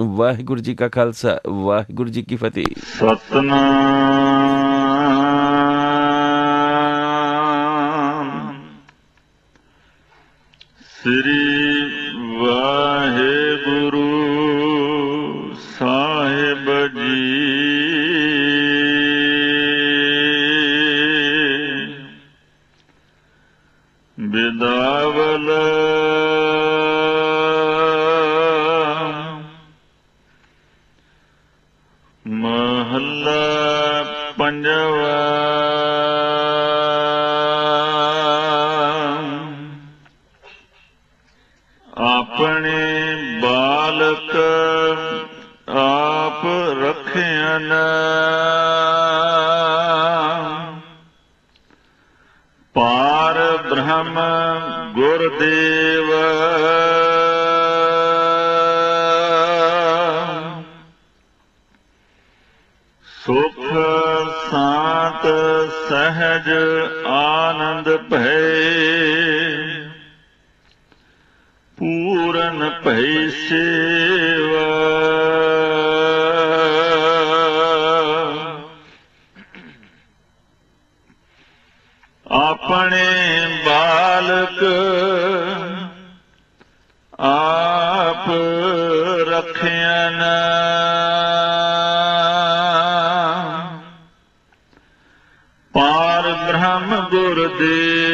ਵਾਹਿਗੁਰੂ ਜੀ ਕਾ ਖਾਲਸਾ ਵਾਹਿਗੁਰੂ ਜੀ ਕੀ ਫਤਿਹ ਸਤਨਾਮ ਸ੍ਰੀ দে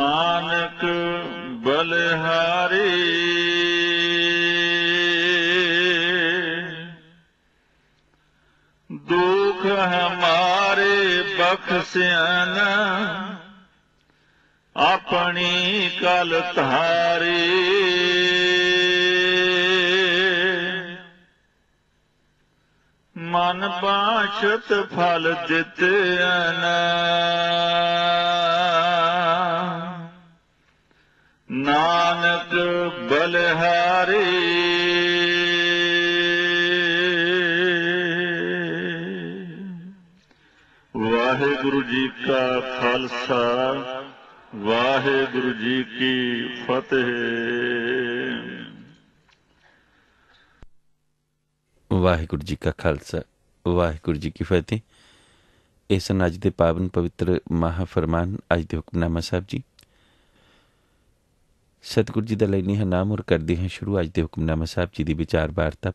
ਨਾਨਕ ਬਲਿਹਾਰੀ ਦੁਖ ਹਮਾਰੇ ਬਖਸਿਆਨ ਆਪਣੀ ਕਲ ਧਾਰੀ ਮਨ ਬਾਛਤ ਫਲ ਦਿੱਤੇ ਅਨਾ नानक बलहारी वाहेगुरु जी का खालसा वाहेगुरु जी की फतेह वाहेगुरु जी का खालसा वाहेगुरु जी की फतेह इस अज के पावन पवित्र ਮਹਾ ਫਰਮਾਨ ਅੱਜ ਦੇ साहब जी ਸਤਿਗੁਰੂ ਜੀ ਦਾ ਲੈਣੀ ਹੈ ਨਾਮ ਔਰ ਕਰਦੇ ਹਾਂ ਸ਼ੁਰੂ ਅੱਜ ਦੇ ਹੁਕਮਨਾਮਾ ਸਾਹਿਬ ਜੀ ਦੀ ਵਿਚਾਰ ਵਾਰਤਾ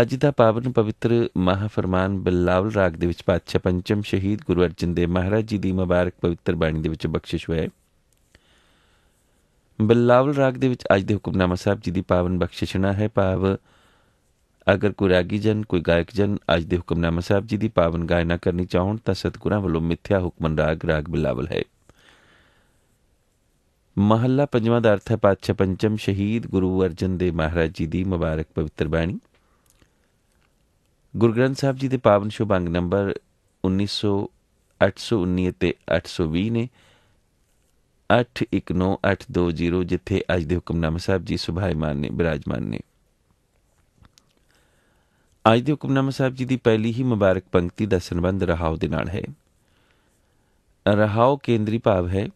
ਅੱਜ ਦਾ ਪਾਵਨ ਪਵਿੱਤਰ ਮਹਾ ਫਰਮਾਨ ਬਿਲਾਵਲ ਰਾਗ ਦੇ ਵਿੱਚ ਪਾਤਸ਼ਾਹ ਪੰਚਮ ਸ਼ਹੀਦ ਗੁਰੂ ਅਰਜਨ ਦੇਵ ਮਹਾਰਾਜ ਜੀ ਦੀ ਮੁਬਾਰਕ ਪਵਿੱਤਰ ਬਾਣੀ ਦੇ ਵਿੱਚ ਬਖਸ਼ਿਸ਼ ਹੋਇਆ ਬਿਲਾਵਲ ਰਾਗ ਦੇ ਵਿੱਚ ਅੱਜ ਦੇ ਹੁਕਮਨਾਮਾ ਸਾਹਿਬ ਜੀ ਦੀ ਪਾਵਨ ਬਖਸ਼ਿਸ਼ਣਾ ਹੈ ਭਾਵ ਅਗਰ ਕੋਈ ਰਾਗੀ ਜਨ ਕੋਈ ਗਾਇਕ ਜਨ ਅੱਜ ਦੇ ਹੁਕਮਨਾਮਾ ਸਾਹਿਬ ਜੀ ਦੀ ਪਾਵਨ ਗਾਇਨਾ ਕਰਨੀ ਚਾਹਣ ਤਾਂ ਸਤਿਗੁਰਾਂ ਵੱਲੋਂ ਮਿੱਥਿਆ ਹੁਕਮਨ ਰਾਗ ਰਾਗ ਬਿਲਾਵਲ ਹੈ ਮਹੱਲਾ ਪੰਜਵਾਂ ਦਾ ਅਰਥ ਹੈ ਪਾਤਸ਼ਾਹ ਪੰਚਮ ਸ਼ਹੀਦ ਗੁਰੂ ਅਰਜਨ ਦੇਵ ਮਹਾਰਾਜ ਜੀ ਦੀ ਮੁਬਾਰਕ ਪਵਿੱਤਰ ਬਾਣੀ ਗੁਰੂ ਗ੍ਰੰਥ ਸਾਹਿਬ ਜੀ ਦੇ ਪਾਵਨ ਸ਼ੋਭੰਗ ਅੰਗ ਨੰਬਰ 1900 819 ਤੇ 820 ਨੇ 819820 ਜਿੱਥੇ ਅੱਜ ਦੇ ਹੁਕਮਨਾਮਾ ਸਾਹਿਬ ਜੀ ਸੁਭਾਈਮਾਨ ਨੇ ਬਿਰਾਜਮਾਨ ਨੇ ਅੱਜ ਦੇ ਹੁਕਮਨਾਮਾ ਸਾਹਿਬ ਜੀ ਦੀ ਪਹਿਲੀ ਹੀ ਮੁਬਾਰਕ ਪੰਕਤੀ ਦਾ ਸੰਬੰਧ ਰਹਾਉ ਦੇ ਨਾਲ ਹੈ ਰਹਾਉ ਕੇਂਦਰੀ ਭਾਵ ਹੈ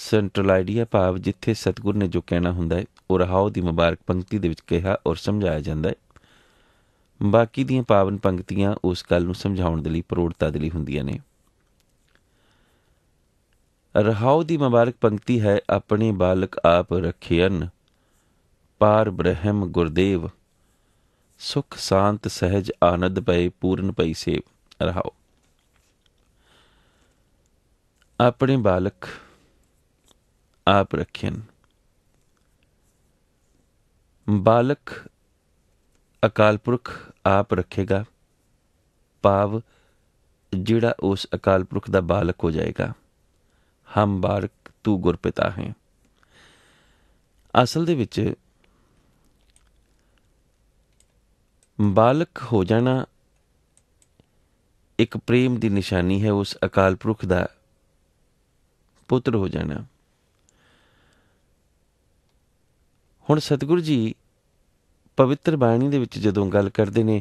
ਸੈਂਟਰਲ ਆਈਡੀਆ ਭਾਵ ਜਿੱਥੇ ਸਤਗੁਰ ਨੇ ਜੋ ਕਹਿਣਾ ਹੁੰਦਾ ਹੈ ਉਹ ਰਹਾਉ ਦੀ ਮੁਬਾਰਕ ਪੰਕਤੀ ਦੇ ਵਿੱਚ ਕਿਹਾ ਔਰ ਸਮਝਾਇਆ ਜਾਂਦਾ ਹੈ ਬਾਕੀ ਦੀਆਂ ਪਾਵਨ ਪੰਕਤੀਆਂ ਉਸ ਗੱਲ ਨੂੰ ਸਮਝਾਉਣ ਦੇ ਲਈ ਪ੍ਰੋੜਤਾ ਦੇ ਲਈ ਹੁੰਦੀਆਂ ਨੇ ਰਹਾਉ ਦੀ ਮੁਬਾਰਕ ਪੰਕਤੀ ਹੈ ਆਪਣੇ ਬਾਲਕ ਆਪ ਰਖਿਐਨ ਪਾਰ ਬ੍ਰਹਮ ਗੁਰਦੇਵ ਸੁਖ ਸ਼ਾਂਤ ਸਹਿਜ ਆਨੰਦ ਪਏ ਪੂਰਨ ਪਈ ਸੇਵ ਰਹਾਉ ਆਪਣੇ ਬਾਲਕ ਆਪ ਰੱਖਿਨ ਬਾਲਕ ਅਕਾਲ ਪੁਰਖ ਆਪ ਰੱਖੇਗਾ ਪਾਵ ਜਿਹੜਾ ਉਸ ਅਕਾਲ ਪੁਰਖ ਦਾ ਬਾਲਕ ਹੋ ਜਾਏਗਾ ਹਮ ਬਾਲਕ ਤੂੰ ਗੁਰਪਿਤਾ ਹੈ ਅਸਲ ਦੇ ਵਿੱਚ ਬਾਲਕ ਹੋ ਜਾਣਾ ਇੱਕ ਪ੍ਰੇਮ ਦੀ ਨਿਸ਼ਾਨੀ ਹੈ ਉਸ ਅਕਾਲ ਪੁਰਖ ਦਾ ਪੁੱਤਰ ਹੋ ਜਾਣਾ ਹੁਣ ਸਤਿਗੁਰੂ ਜੀ ਪਵਿੱਤਰ ਬਾਣੀ ਦੇ ਵਿੱਚ ਜਦੋਂ ਗੱਲ ਕਰਦੇ ਨੇ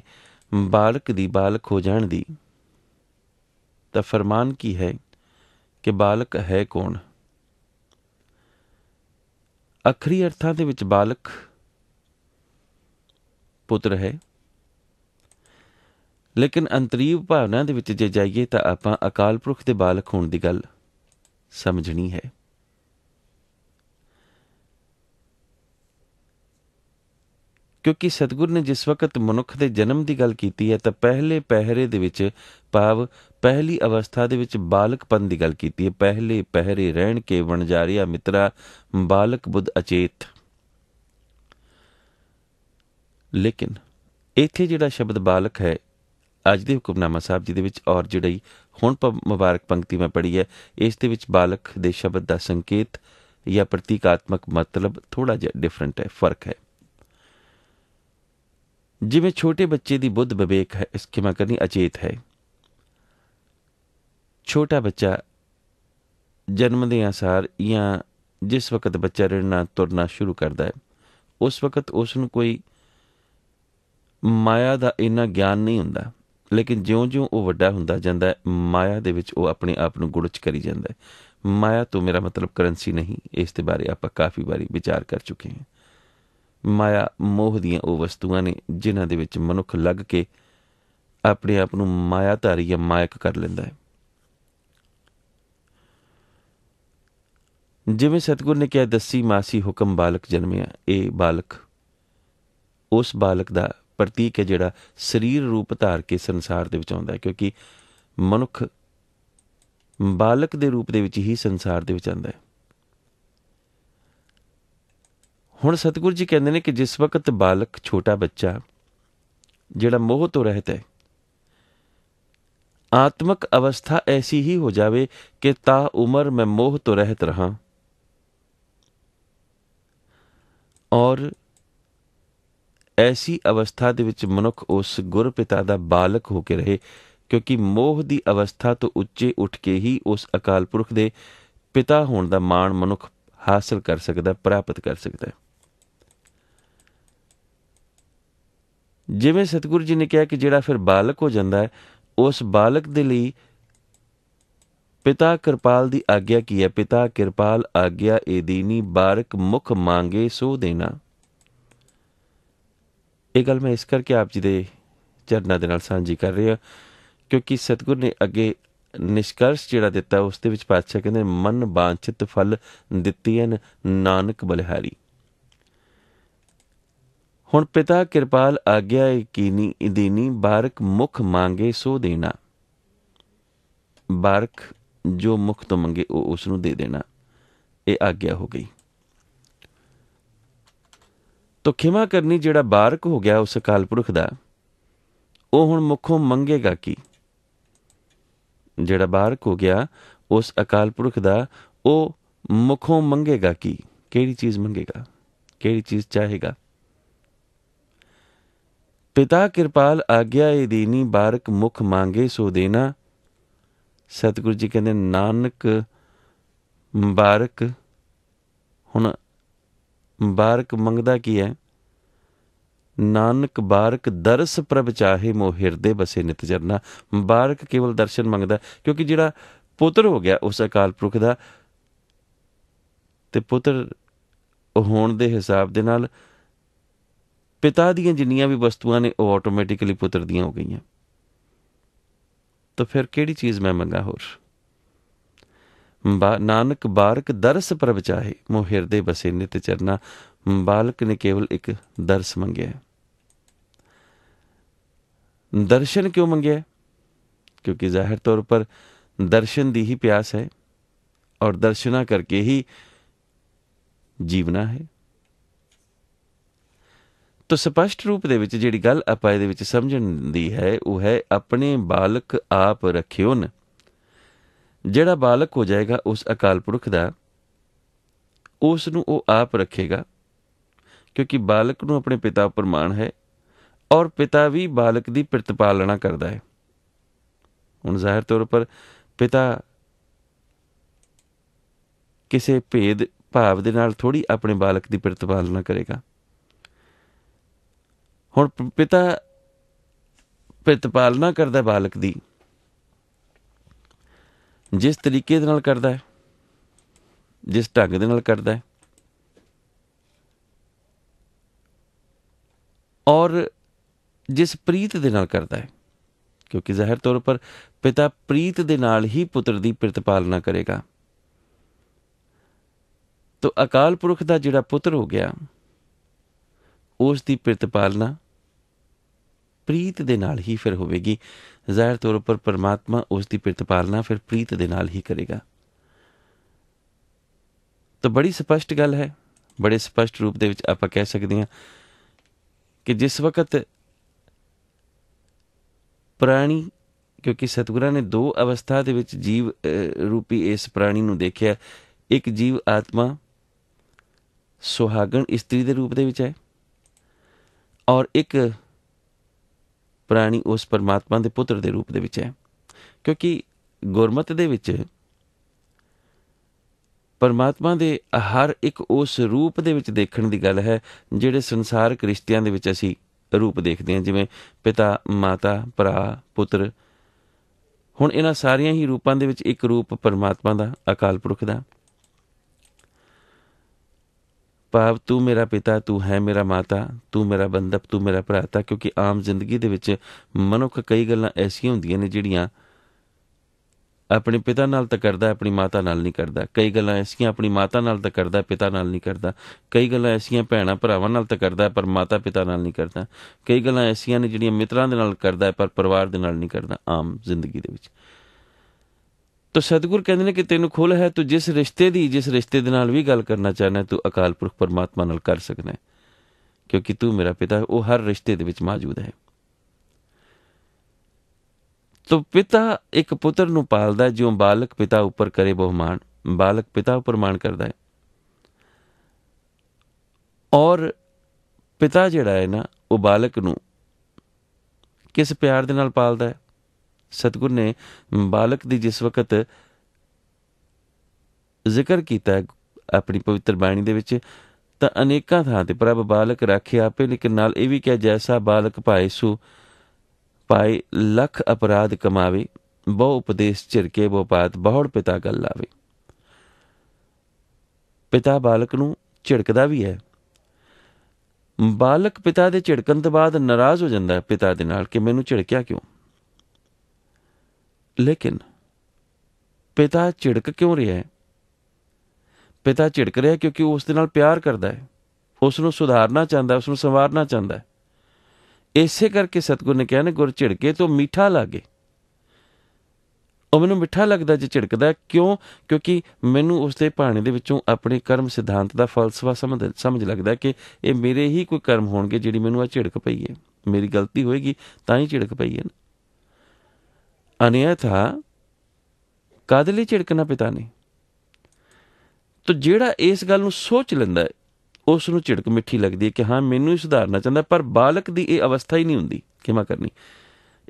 ਬਾਲਕ ਦੀ ਬਾਲਕ ਹੋ ਜਾਣ ਦੀ ਤਾਂ ਫਰਮਾਨ ਕੀ ਹੈ ਕਿ ਬਾਲਕ ਹੈ ਕੌਣ ਅਖਰੀ ਅਰਥਾਂ ਦੇ ਵਿੱਚ ਬਾਲਕ ਪੁੱਤਰ ਹੈ ਲੇਕਿਨ ਅੰਤਰੀਵ ਭਾਵਨਾ ਦੇ ਵਿੱਚ ਜੇ ਜਾਈਏ ਤਾਂ ਆਪਾਂ ਅਕਾਲ ਪੁਰਖ ਦੇ ਬਾਲਕ ਹੋਣ ਦੀ ਗੱਲ ਸਮਝਣੀ ਹੈ ਕਿਉਂਕਿ ਸਤਗੁਰ ਨੇ ਜਿਸ ਵਕਤ ਮਨੁੱਖ ਦੇ ਜਨਮ ਦੀ ਗੱਲ ਕੀਤੀ ਹੈ ਤਾਂ ਪਹਿਲੇ ਪਹਿਰੇ ਦੇ ਵਿੱਚ ਭਾਵ ਪਹਿਲੀ ਅਵਸਥਾ ਦੇ ਵਿੱਚ ਬਾਲਕਪਨ ਦੀ ਗੱਲ ਕੀਤੀ ਹੈ ਪਹਿਲੇ ਪਹਿਰੇ ਰਹਿਣ ਕੇ ਵਣਜਾਰੀਆ ਮਿੱਤਰਾ ਬਾਲਕ ਬੁੱਧ ਅਚੇਤ ਲੇਕਿਨ ਇੱਥੇ ਜਿਹੜਾ ਸ਼ਬਦ ਬਾਲਕ ਹੈ ਅੱਜ ਦੇ ਹੁਕਮਨਾਮਾ ਸਾਹਿਬ ਜੀ ਦੇ ਵਿੱਚ ਔਰ ਜਿਹੜੀ ਹੁਣ ਮੁਬਾਰਕ ਪੰਕਤੀ ਮੈਂ ਪੜ੍ਹੀ ਹੈ ਇਸ ਦੇ ਵਿੱਚ ਬਾਲਕ ਦੇ ਸ਼ਬਦ ਦਾ ਸੰਕੇਤ ਜਾਂ ਪ੍ਰਤੀਕਾਤਮਕ ਮਤਲਬ ਥੋੜਾ ਜਿਹਾ ਡਿਫਰੈਂਟ ਹੈ ਫਰਕ ਹੈ ਜਿਵੇਂ ਛੋਟੇ ਬੱਚੇ ਦੀ ਬੁੱਧ ਵਿਵੇਕ ਹੈ ਇਸ ਕੀ ਕਰਨੀ ਅਚੇਤ ਹੈ ਛੋਟਾ ਬੱਚਾ ਜਨਮ ਦੇ ਅਸਾਰ ਜਾਂ ਜਿਸ ਵਕਤ ਬੱਚਾ ਰੜਨਾ ਤੁਰਨਾ ਸ਼ੁਰੂ ਕਰਦਾ ਹੈ ਉਸ ਵਕਤ ਉਸ ਨੂੰ ਕੋਈ ਮਾਇਆ ਦਾ ਇੰਨਾ ਗਿਆਨ ਨਹੀਂ ਹੁੰਦਾ ਲੇਕਿਨ ਜਿਉਂ-ਜਿਉਂ ਉਹ ਵੱਡਾ ਹੁੰਦਾ ਜਾਂਦਾ ਹੈ ਮਾਇਆ ਦੇ ਵਿੱਚ ਉਹ ਆਪਣੇ ਆਪ ਨੂੰ ਗੁੜਚ ਕਰੀ ਜਾਂਦਾ ਹੈ ਮਾਇਆ ਤੋਂ ਮੇਰਾ ਮਤਲਬ ਕਰੰਸੀ ਨਹੀਂ ਇਸ ਤੇ ਬਾਰੇ ਆਪਾਂ ਕਾਫੀ ਵਾਰੀ ਵਿਚਾਰ ਕਰ ਚੁੱਕੇ ਹਾਂ ਮਾਇਆ ਮੋਹ ਦੀਆਂ ਉਹ ਵਸਤੂਆਂ ਨੇ ਜਿਨ੍ਹਾਂ ਦੇ ਵਿੱਚ ਮਨੁੱਖ ਲੱਗ ਕੇ ਆਪਣੇ ਆਪ ਨੂੰ ਮਾਇਆ ਧਾਰੀ ਜਾਂ ਮਾਇਕ ਕਰ ਲੈਂਦਾ ਹੈ ਜਿਵੇਂ ਸਤਗੁਰ ਨੇ ਕਿਹਾ ਦਸੀ ਮਾਸੀ ਹੁਕਮ ਬਾਲਕ ਜਨਮਿਆ ਇਹ ਬਾਲਕ ਉਸ ਬਾਲਕ ਦਾ ਪ੍ਰਤੀਕ ਹੈ ਜਿਹੜਾ ਸਰੀਰ ਰੂਪ ਧਾਰ ਕੇ ਸੰਸਾਰ ਦੇ ਵਿੱਚ ਆਉਂਦਾ ਹੈ ਕਿਉਂਕਿ ਮਨੁੱਖ ਬਾਲਕ ਦੇ ਰੂਪ ਦੇ ਵਿੱਚ ਹੀ ਸੰਸਾਰ ਦੇ ਵਿੱਚ ਆਉਂਦਾ ਹੈ ਹੁਣ ਸਤਿਗੁਰ ਜੀ ਕਹਿੰਦੇ ਨੇ ਕਿ ਜਿਸ ਵਕਤ ਬਾਲਕ ਛੋਟਾ ਬੱਚਾ ਜਿਹੜਾ ਮੋਹ ਤੋਂ ਰਹਿਤ ਹੈ ਆਤਮਿਕ ਅਵਸਥਾ ਐਸੀ ਹੀ ਹੋ ਜਾਵੇ ਕਿ ਤਾ ਉਮਰ ਮੈਂ ਮੋਹ ਤੋਂ ਰਹਿਤ ਰਹਾ ਔਰ ਐਸੀ ਅਵਸਥਾ ਦੇ ਵਿੱਚ ਮਨੁੱਖ ਉਸ ਗੁਰਪਿਤਾ ਦਾ ਬਾਲਕ ਹੋ ਕੇ ਰਹੇ ਕਿਉਂਕਿ ਮੋਹ ਦੀ ਅਵਸਥਾ ਤੋਂ ਉੱਚੇ ਉੱਠ ਕੇ ਹੀ ਉਸ ਅਕਾਲ ਪੁਰਖ ਦੇ ਪਿਤਾ ਹੋਣ ਦਾ ਮਾਣ ਮਨੁੱਖ ਹਾਸਲ ਕਰ ਸਕਦਾ ਪ੍ਰਾਪਤ ਕਰ ਸਕਦਾ ਹੈ ਜਿਵੇਂ ਸਤਿਗੁਰੂ ਜੀ ਨੇ ਕਿਹਾ ਕਿ ਜਿਹੜਾ ਫਿਰ ਬਾਲਕ ਹੋ ਜਾਂਦਾ ਹੈ ਉਸ ਬਾਲਕ ਦੇ ਲਈ ਪਿਤਾ ਕਿਰਪਾਲ ਦੀ ਆਗਿਆ ਕੀ ਹੈ ਪਿਤਾ ਕਿਰਪਾਲ ਆਗਿਆ ਦੀਨੀ ਬਾਰਕ ਮੁਖ ਮੰਗੇ ਸੋ ਦੇਣਾ ਇਹ ਗੱਲ ਮੈਂ ਇਸ ਕਰਕੇ ਆਪ ਜੀ ਦੇ ਚਰਨਾਂ ਦੇ ਨਾਲ ਸਾਂਝੀ ਕਰ ਰਿਹਾ ਕਿਉਂਕਿ ਸਤਗੁਰ ਨੇ ਅੱਗੇ ਨਿਸ਼ਕਰਸ਼ ਜਿਹੜਾ ਦਿੱਤਾ ਉਸ ਦੇ ਵਿੱਚ ਪਾਤਸ਼ਾਹ ਕਹਿੰਦੇ ਮਨ ਬਾਂਛਿਤ ਫਲ ਦਿੱਤੀਆਂ ਨਾਨਕ ਬਲਿਹਾਰੀ ਹੁਣ ਪਿਤਾ ਕਿਰਪਾਲ ਆਗਿਆ ਕੀਨੀ ਇਦੀਨੀ ਬਾਰਕ ਮੁਖ ਮੰਗੇ ਸੋ ਦੇਣਾ ਬਾਰਕ ਜੋ ਮੁਖ ਤੋਂ ਮੰਗੇ ਉਹ ਉਸ ਨੂੰ ਦੇ ਦੇਣਾ ਇਹ ਆਗਿਆ ਹੋ ਗਈ ਤੋ ਖਿਮਾ ਕਰਨੀ ਜਿਹੜਾ ਬਾਰਕ ਹੋ ਗਿਆ ਉਸ ਅਕਾਲ ਪੁਰਖ ਦਾ ਉਹ ਹੁਣ ਮੁਖੋਂ ਮੰਗੇਗਾ ਕੀ ਜਿਹੜਾ ਬਾਰਕ ਹੋ ਗਿਆ ਉਸ ਅਕਾਲ ਪੁਰਖ ਦਾ ਉਹ ਮੁਖੋਂ ਮੰਗੇਗਾ ਕੀ ਕਿਹੜੀ ਚੀਜ਼ ਮੰਗੇਗਾ ਕਿਹੜੀ ਚੀਜ਼ ਚਾਹੇਗਾ ਪਿਤਾ ਕਿਰਪਾਲ ਆਗਿਆ ਇਹ ਦੇਨੀ ਬਾਰਕ ਮੁਖ ਮੰਗੇ ਸੋ ਦੇਣਾ ਸਤਿਗੁਰੂ ਜੀ ਕਹਿੰਦੇ ਨਾਨਕ ਬਾਰਕ ਹੁਣ ਬਾਰਕ ਮੰਗਦਾ ਕੀ ਹੈ ਨਾਨਕ ਬਾਰਕ ਦਰਸ ਪ੍ਰਭ ਚਾਹੇ ਮੋ ਹਿਰਦੇ ਬਸੇ ਨਿਤ ਜਰਨਾ ਬਾਰਕ ਕੇਵਲ ਦਰਸ਼ਨ ਮੰਗਦਾ ਕਿਉਂਕਿ ਜਿਹੜਾ ਪੁੱਤਰ ਹੋ ਗਿਆ ਉਸ ਅਕਾਲ ਪੁਰਖ ਦਾ ਤੇ ਪੁੱਤਰ ਹੋਣ ਦੇ ਹਿਸਾਬ ਦੇ ਨਾਲ ਪਿਤਾ ਦੀਆਂ ਜਿੰਨੀਆਂ ਵੀ ਵਸਤੂਆਂ ਨੇ ਉਹ ਆਟੋਮੈਟਿਕਲੀ ਪੁੱਤਰ ਦੀਆਂ ਹੋ ਗਈਆਂ ਤਾਂ ਫਿਰ ਕਿਹੜੀ ਚੀਜ਼ ਮੈਂ ਮੰਗਾ ਹੋਰ ਨਾਨਕ ਬਾਰਕ ਦਰਸ ਪ੍ਰਭ ਚਾਹੇ ਮੋ ਹਿਰਦੇ ਬਸੇ ਨੇ ਤੇ ਚਰਨਾ ਬਾਲਕ ਨੇ ਕੇਵਲ ਇੱਕ ਦਰਸ ਮੰਗਿਆ ਦਰਸ਼ਨ ਕਿਉਂ ਮੰਗਿਆ क्योंकि जाहिर तौर पर दर्शन दी ही प्यास है और दर्शना करके ही जीवना है ਤੋ ਸਪਸ਼ਟ ਰੂਪ ਦੇ ਵਿੱਚ ਜਿਹੜੀ ਗੱਲ ਆਪਾਂ ਇਹਦੇ ਵਿੱਚ ਸਮਝਣ ਦੀ ਹੈ ਉਹ ਹੈ ਆਪਣੇ ਬਾਲਕ ਆਪ ਰੱਖਿਓ ਨ ਜਿਹੜਾ ਬਾਲਕ ਹੋ ਜਾਏਗਾ ਉਸ ਅਕਾਲ ਪੁਰਖ ਦਾ ਉਸ ਨੂੰ ਉਹ ਆਪ ਰੱਖੇਗਾ ਕਿਉਂਕਿ ਬਾਲਕ ਨੂੰ ਆਪਣੇ ਪਿਤਾ ਉੱਪਰ ਮਾਣ ਹੈ ਔਰ ਪਿਤਾ ਵੀ ਬਾਲਕ ਦੀ ਪ੍ਰਤਪਾਲਣਾ ਕਰਦਾ ਹੈ ਹੁਣ ਜ਼ਾਹਿਰ ਤੌਰ ਪਰ ਪਿਤਾ ਕਿਸੇ ਭੇਦ ਭਾਵ ਦੇ ਨਾਲ ਥੋੜੀ ਆਪਣੇ ਬਾਲਕ ਦੀ ਪ੍ਰਤਪਾਲਣਾ ਕਰੇਗਾ ਹੁਣ ਪਿਤਾ ਪਾਲਣਾ ਕਰਦਾ ਬਾਲਕ ਦੀ ਜਿਸ ਤਰੀਕੇ ਦੇ ਨਾਲ ਕਰਦਾ ਹੈ ਜਿਸ ਢੰਗ ਦੇ ਨਾਲ ਕਰਦਾ ਹੈ ਔਰ ਜਿਸ ਪ੍ਰੀਤ ਦੇ ਨਾਲ ਕਰਦਾ ਹੈ ਕਿਉਂਕਿ ਜ਼ਾਹਿਰ ਤੌਰ ਪਰ ਪਿਤਾ ਪ੍ਰੀਤ ਦੇ ਨਾਲ ਹੀ ਪੁੱਤਰ ਦੀ ਪਾਲਣਾ ਕਰੇਗਾ ਤੋ ਅਕਾਲ ਪੁਰਖ ਦਾ ਜਿਹੜਾ ਪੁੱਤਰ ਹੋ ਗਿਆ ਉਸ ਦੀ ਪ੍ਰਤਪਾਲਨਾ ਪ੍ਰੀਤ ਦੇ ਨਾਲ ਹੀ ਫਿਰ ਹੋਵੇਗੀ ਜ਼ਾਹਿਰ ਤੌਰ ਉੱਪਰ ਪਰਮਾਤਮਾ ਉਸ ਦੀ ਪ੍ਰਤਪਾਲਨਾ ਫਿਰ ਪ੍ਰੀਤ ਦੇ ਨਾਲ ਹੀ ਕਰੇਗਾ ਤਾਂ ਬੜੀ ਸਪਸ਼ਟ ਗੱਲ ਹੈ ਬੜੇ ਸਪਸ਼ਟ ਰੂਪ ਦੇ ਵਿੱਚ ਆਪਾਂ ਕਹਿ ਸਕਦੇ ਹਾਂ ਕਿ ਜਿਸ ਵਕਤ ਪ੍ਰਾਣੀ ਕਿਉਂਕਿ ਸਤਗੁਰਾਂ ਨੇ ਦੋ ਅਵਸਥਾ ਦੇ ਵਿੱਚ ਜੀਵ ਰੂਪੀ ਇਸ ਪ੍ਰਾਣੀ ਨੂੰ ਦੇਖਿਆ ਇੱਕ ਜੀਵ ਆਤਮਾ ਸੁਹਾਗਣ ਇਸਤਰੀ ਦੇ ਰੂਪ ਦੇ ਵਿੱਚ ਹੈ ਔਰ ਇੱਕ ਪ੍ਰਾਣੀ ਉਸ ਪਰਮਾਤਮਾ ਦੇ ਪੁੱਤਰ ਦੇ ਰੂਪ ਦੇ ਵਿੱਚ ਹੈ ਕਿਉਂਕਿ ਗੁਰਮਤ ਦੇ ਵਿੱਚ ਪਰਮਾਤਮਾ ਦੇ ਹਰ ਇੱਕ ਉਸ ਰੂਪ ਦੇ ਵਿੱਚ ਦੇਖਣ ਦੀ ਗੱਲ ਹੈ ਜਿਹੜੇ ਸੰਸਾਰ ਕ੍ਰਿਸ਼ਤੀਆਂ ਦੇ ਵਿੱਚ ਅਸੀਂ ਰੂਪ ਦੇਖਦੇ ਹਾਂ ਜਿਵੇਂ ਪਿਤਾ ਮਾਤਾ ਭਰਾ ਪੁੱਤਰ ਹੁਣ ਇਹਨਾਂ ਸਾਰੀਆਂ ਹੀ ਰੂਪਾਂ ਦੇ ਵਿੱਚ ਇੱਕ ਰੂਪ ਪਰਮਾਤਮਾ ਦਾ ਅਕਾਲ ਪੁਰਖ ਦਾ ਭਾਵ ਤੂੰ ਮੇਰਾ ਪਿਤਾ ਤੂੰ ਹੈ ਮੇਰਾ ਮਾਤਾ ਤੂੰ ਮੇਰਾ ਬੰਦਪ ਤੂੰ ਮੇਰਾ ਭਰਾਤਾ ਕਿਉਂਕਿ ਆਮ ਜ਼ਿੰਦਗੀ ਦੇ ਵਿੱਚ ਮਨੁੱਖ ਕਈ ਗੱਲਾਂ ਐਸੀਆਂ ਹੁੰਦੀਆਂ ਨੇ ਜਿਹੜੀਆਂ ਆਪਣੇ ਪਿਤਾ ਨਾਲ ਤਾਂ ਕਰਦਾ ਆਪਣੀ ਮਾਤਾ ਨਾਲ ਨਹੀਂ ਕਰਦਾ ਕਈ ਗੱਲਾਂ ਐਸੀਆਂ ਆਪਣੀ ਮਾਤਾ ਨਾਲ ਤਾਂ ਕਰਦਾ ਪਿਤਾ ਨਾਲ ਨਹੀਂ ਕਰਦਾ ਕਈ ਗੱਲਾਂ ਐਸੀਆਂ ਭੈਣਾ ਭਰਾਵਾਂ ਨਾਲ ਤਾਂ ਕਰਦਾ ਪਰ ਮਾਤਾ ਪਿਤਾ ਨਾਲ ਨਹੀਂ ਕਰਦਾ ਕਈ ਗੱਲਾਂ ਐਸੀਆਂ ਨੇ ਜਿਹੜੀਆਂ ਮਿੱਤਰਾਂ ਦੇ ਨਾਲ ਕਰਦਾ ਪਰ ਪਰਿਵਾਰ ਦੇ ਨਾਲ ਨਹੀਂ ਕਰਦਾ ਆਮ ਜ਼ਿੰਦਗੀ ਦੇ ਵਿੱਚ ਤਾਂ ਸਤਿਗੁਰ ਕਹਿੰਦੇ ਨੇ ਕਿ ਤੈਨੂੰ ਖੁੱਲ ਹੈ ਤੂੰ ਜਿਸ ਰਿਸ਼ਤੇ ਦੀ ਜਿਸ ਰਿਸ਼ਤੇ ਦੇ ਨਾਲ ਵੀ ਗੱਲ ਕਰਨਾ ਚਾਹਨਾ ਤੂੰ ਅਕਾਲ ਪੁਰਖ ਪਰਮਾਤਮਾ ਨਾਲ ਕਰ ਸਕਦਾ ਹੈ ਕਿਉਂਕਿ ਤੂੰ ਮੇਰਾ ਪਿਤਾ ਉਹ ਹਰ ਰਿਸ਼ਤੇ ਦੇ ਵਿੱਚ ਮੌਜੂਦ ਹੈ ਤੋ ਪਿਤਾ ਇੱਕ ਪੁੱਤਰ ਨੂੰ ਪਾਲਦਾ ਜਿਉਂ ਬਾਲਕ ਪਿਤਾ ਉੱਪਰ ਕਰੇ ਬਹੁਮਾਨ ਬਾਲਕ ਪਿਤਾ ਉੱਪਰ ਮਾਨ ਕਰਦਾ ਹੈ ਔਰ ਪਿਤਾ ਜਿਹੜਾ ਹੈ ਨਾ ਉਹ ਬਾਲਕ ਨੂੰ ਕਿਸ ਪਿਆਰ ਦੇ ਨਾਲ ਪਾਲਦਾ ਹੈ ਸਤਗੁਰ ਨੇ ਬਾਲਕ ਦੀ ਜਿਸ ਵਕਤ ਜ਼ਿਕਰ ਕੀਤਾ ਆਪਣੀ ਪਵਿੱਤਰ ਬਾਣੀ ਦੇ ਵਿੱਚ ਤਾਂ ਅਨੇਕਾਂ ਥਾਂ ਤੇ ਪ੍ਰਭ ਬਾਲਕ ਰਾਖੇ ਆਪੇ ਲੇਕਿਨ ਨਾਲ ਇਹ ਵੀ ਕਿਹਾ ਜੈਸਾ ਬਾਲਕ ਭਾਏ ਸੁ ਪਾਏ ਲੱਖ ਅਪਰਾਧ ਕਮਾਵੇ ਬਹੁ ਉਪਦੇਸ਼ ਚਿਰਕੇ ਬਹੁ ਪਾਤ ਬਹੁੜ ਪਿਤਾ ਗੱਲ ਲਾਵੇ ਪਿਤਾ ਬਾਲਕ ਨੂੰ ਝਿੜਕਦਾ ਵੀ ਹੈ ਬਾਲਕ ਪਿਤਾ ਦੇ ਝਿੜਕਣ ਤੋਂ ਬਾਅਦ ਨਾਰਾਜ਼ ਹੋ ਜਾਂਦਾ ਹੈ ਪਿਤਾ ਦੇ ਨਾਲ ਕਿ ਮੈਨੂੰ ਝਿੜਕਿਆ ਕਿਉਂ ਲੇਕਿਨ ਪਿਤਾ ਝਿੜਕ ਕਿਉਂ ਰਿਹਾ ਹੈ ਪਿਤਾ ਝਿੜਕ ਰਿਹਾ ਕਿਉਂਕਿ ਉਸ ਦੇ ਨਾਲ ਪਿਆਰ ਕਰਦਾ ਹੈ ਉਸ ਨੂੰ ਸੁਧਾਰਨਾ ਚਾਹੁੰਦਾ ਹੈ ਉਸ ਨੂੰ ਸੰਵਾਰਨਾ ਚਾਹੁੰਦਾ ਹੈ ਇਸੇ ਕਰਕੇ ਸਤਗੁਰ ਨੇ ਕਿਹਾ ਨਾ ਗੁਰ ਝਿੜਕੇ ਤੋਂ ਮਿੱਠਾ ਲਾਗੇ ਉਹ ਮੈਨੂੰ ਮਿੱਠਾ ਲੱਗਦਾ ਜੇ ਝਿੜਕਦਾ ਕਿਉਂ ਕਿਉਂਕਿ ਮੈਨੂੰ ਉਸ ਦੇ ਭਾਣੇ ਦੇ ਵਿੱਚੋਂ ਆਪਣੇ ਕਰਮ ਸਿਧਾਂਤ ਦਾ ਫਲਸਫਾ ਸਮਝ ਸਮਝ ਲੱਗਦਾ ਕਿ ਇਹ ਮੇਰੇ ਹੀ ਕੋਈ ਕਰਮ ਹੋਣਗੇ ਜਿਹੜੀ ਮੈਨੂੰ ਆ ਝਿੜਕ ਪਈ ਹੈ ਮੇਰੀ ਗਲਤੀ ਹੋਏਗੀ ਤਾਂ ਹੀ ਝਿੜਕ ਪਈ ਹੈ ਨਾ ਅਨਿਆਥਾ ਕਾਦਲੀ ਲਈ ਝਿੜਕਣਾ ਪਿਤਾ ਨੇ ਤੋ ਜਿਹੜਾ ਇਸ ਗੱਲ ਨੂੰ ਸੋਚ ਲੈਂਦਾ ਉਸ ਨੂੰ ਝਿੜਕ ਮਿੱਠੀ ਲੱਗਦੀ ਹੈ ਕਿ ਹਾਂ ਮੈਨੂੰ ਹੀ ਸੁਧਾਰਨਾ ਚਾਹੁੰਦਾ ਪਰ ਬਾਲਕ ਦੀ ਇਹ ਅਵਸਥਾ ਹੀ ਨਹੀਂ ਹੁੰਦੀ ਕਿਵੇਂ ਕਰਨੀ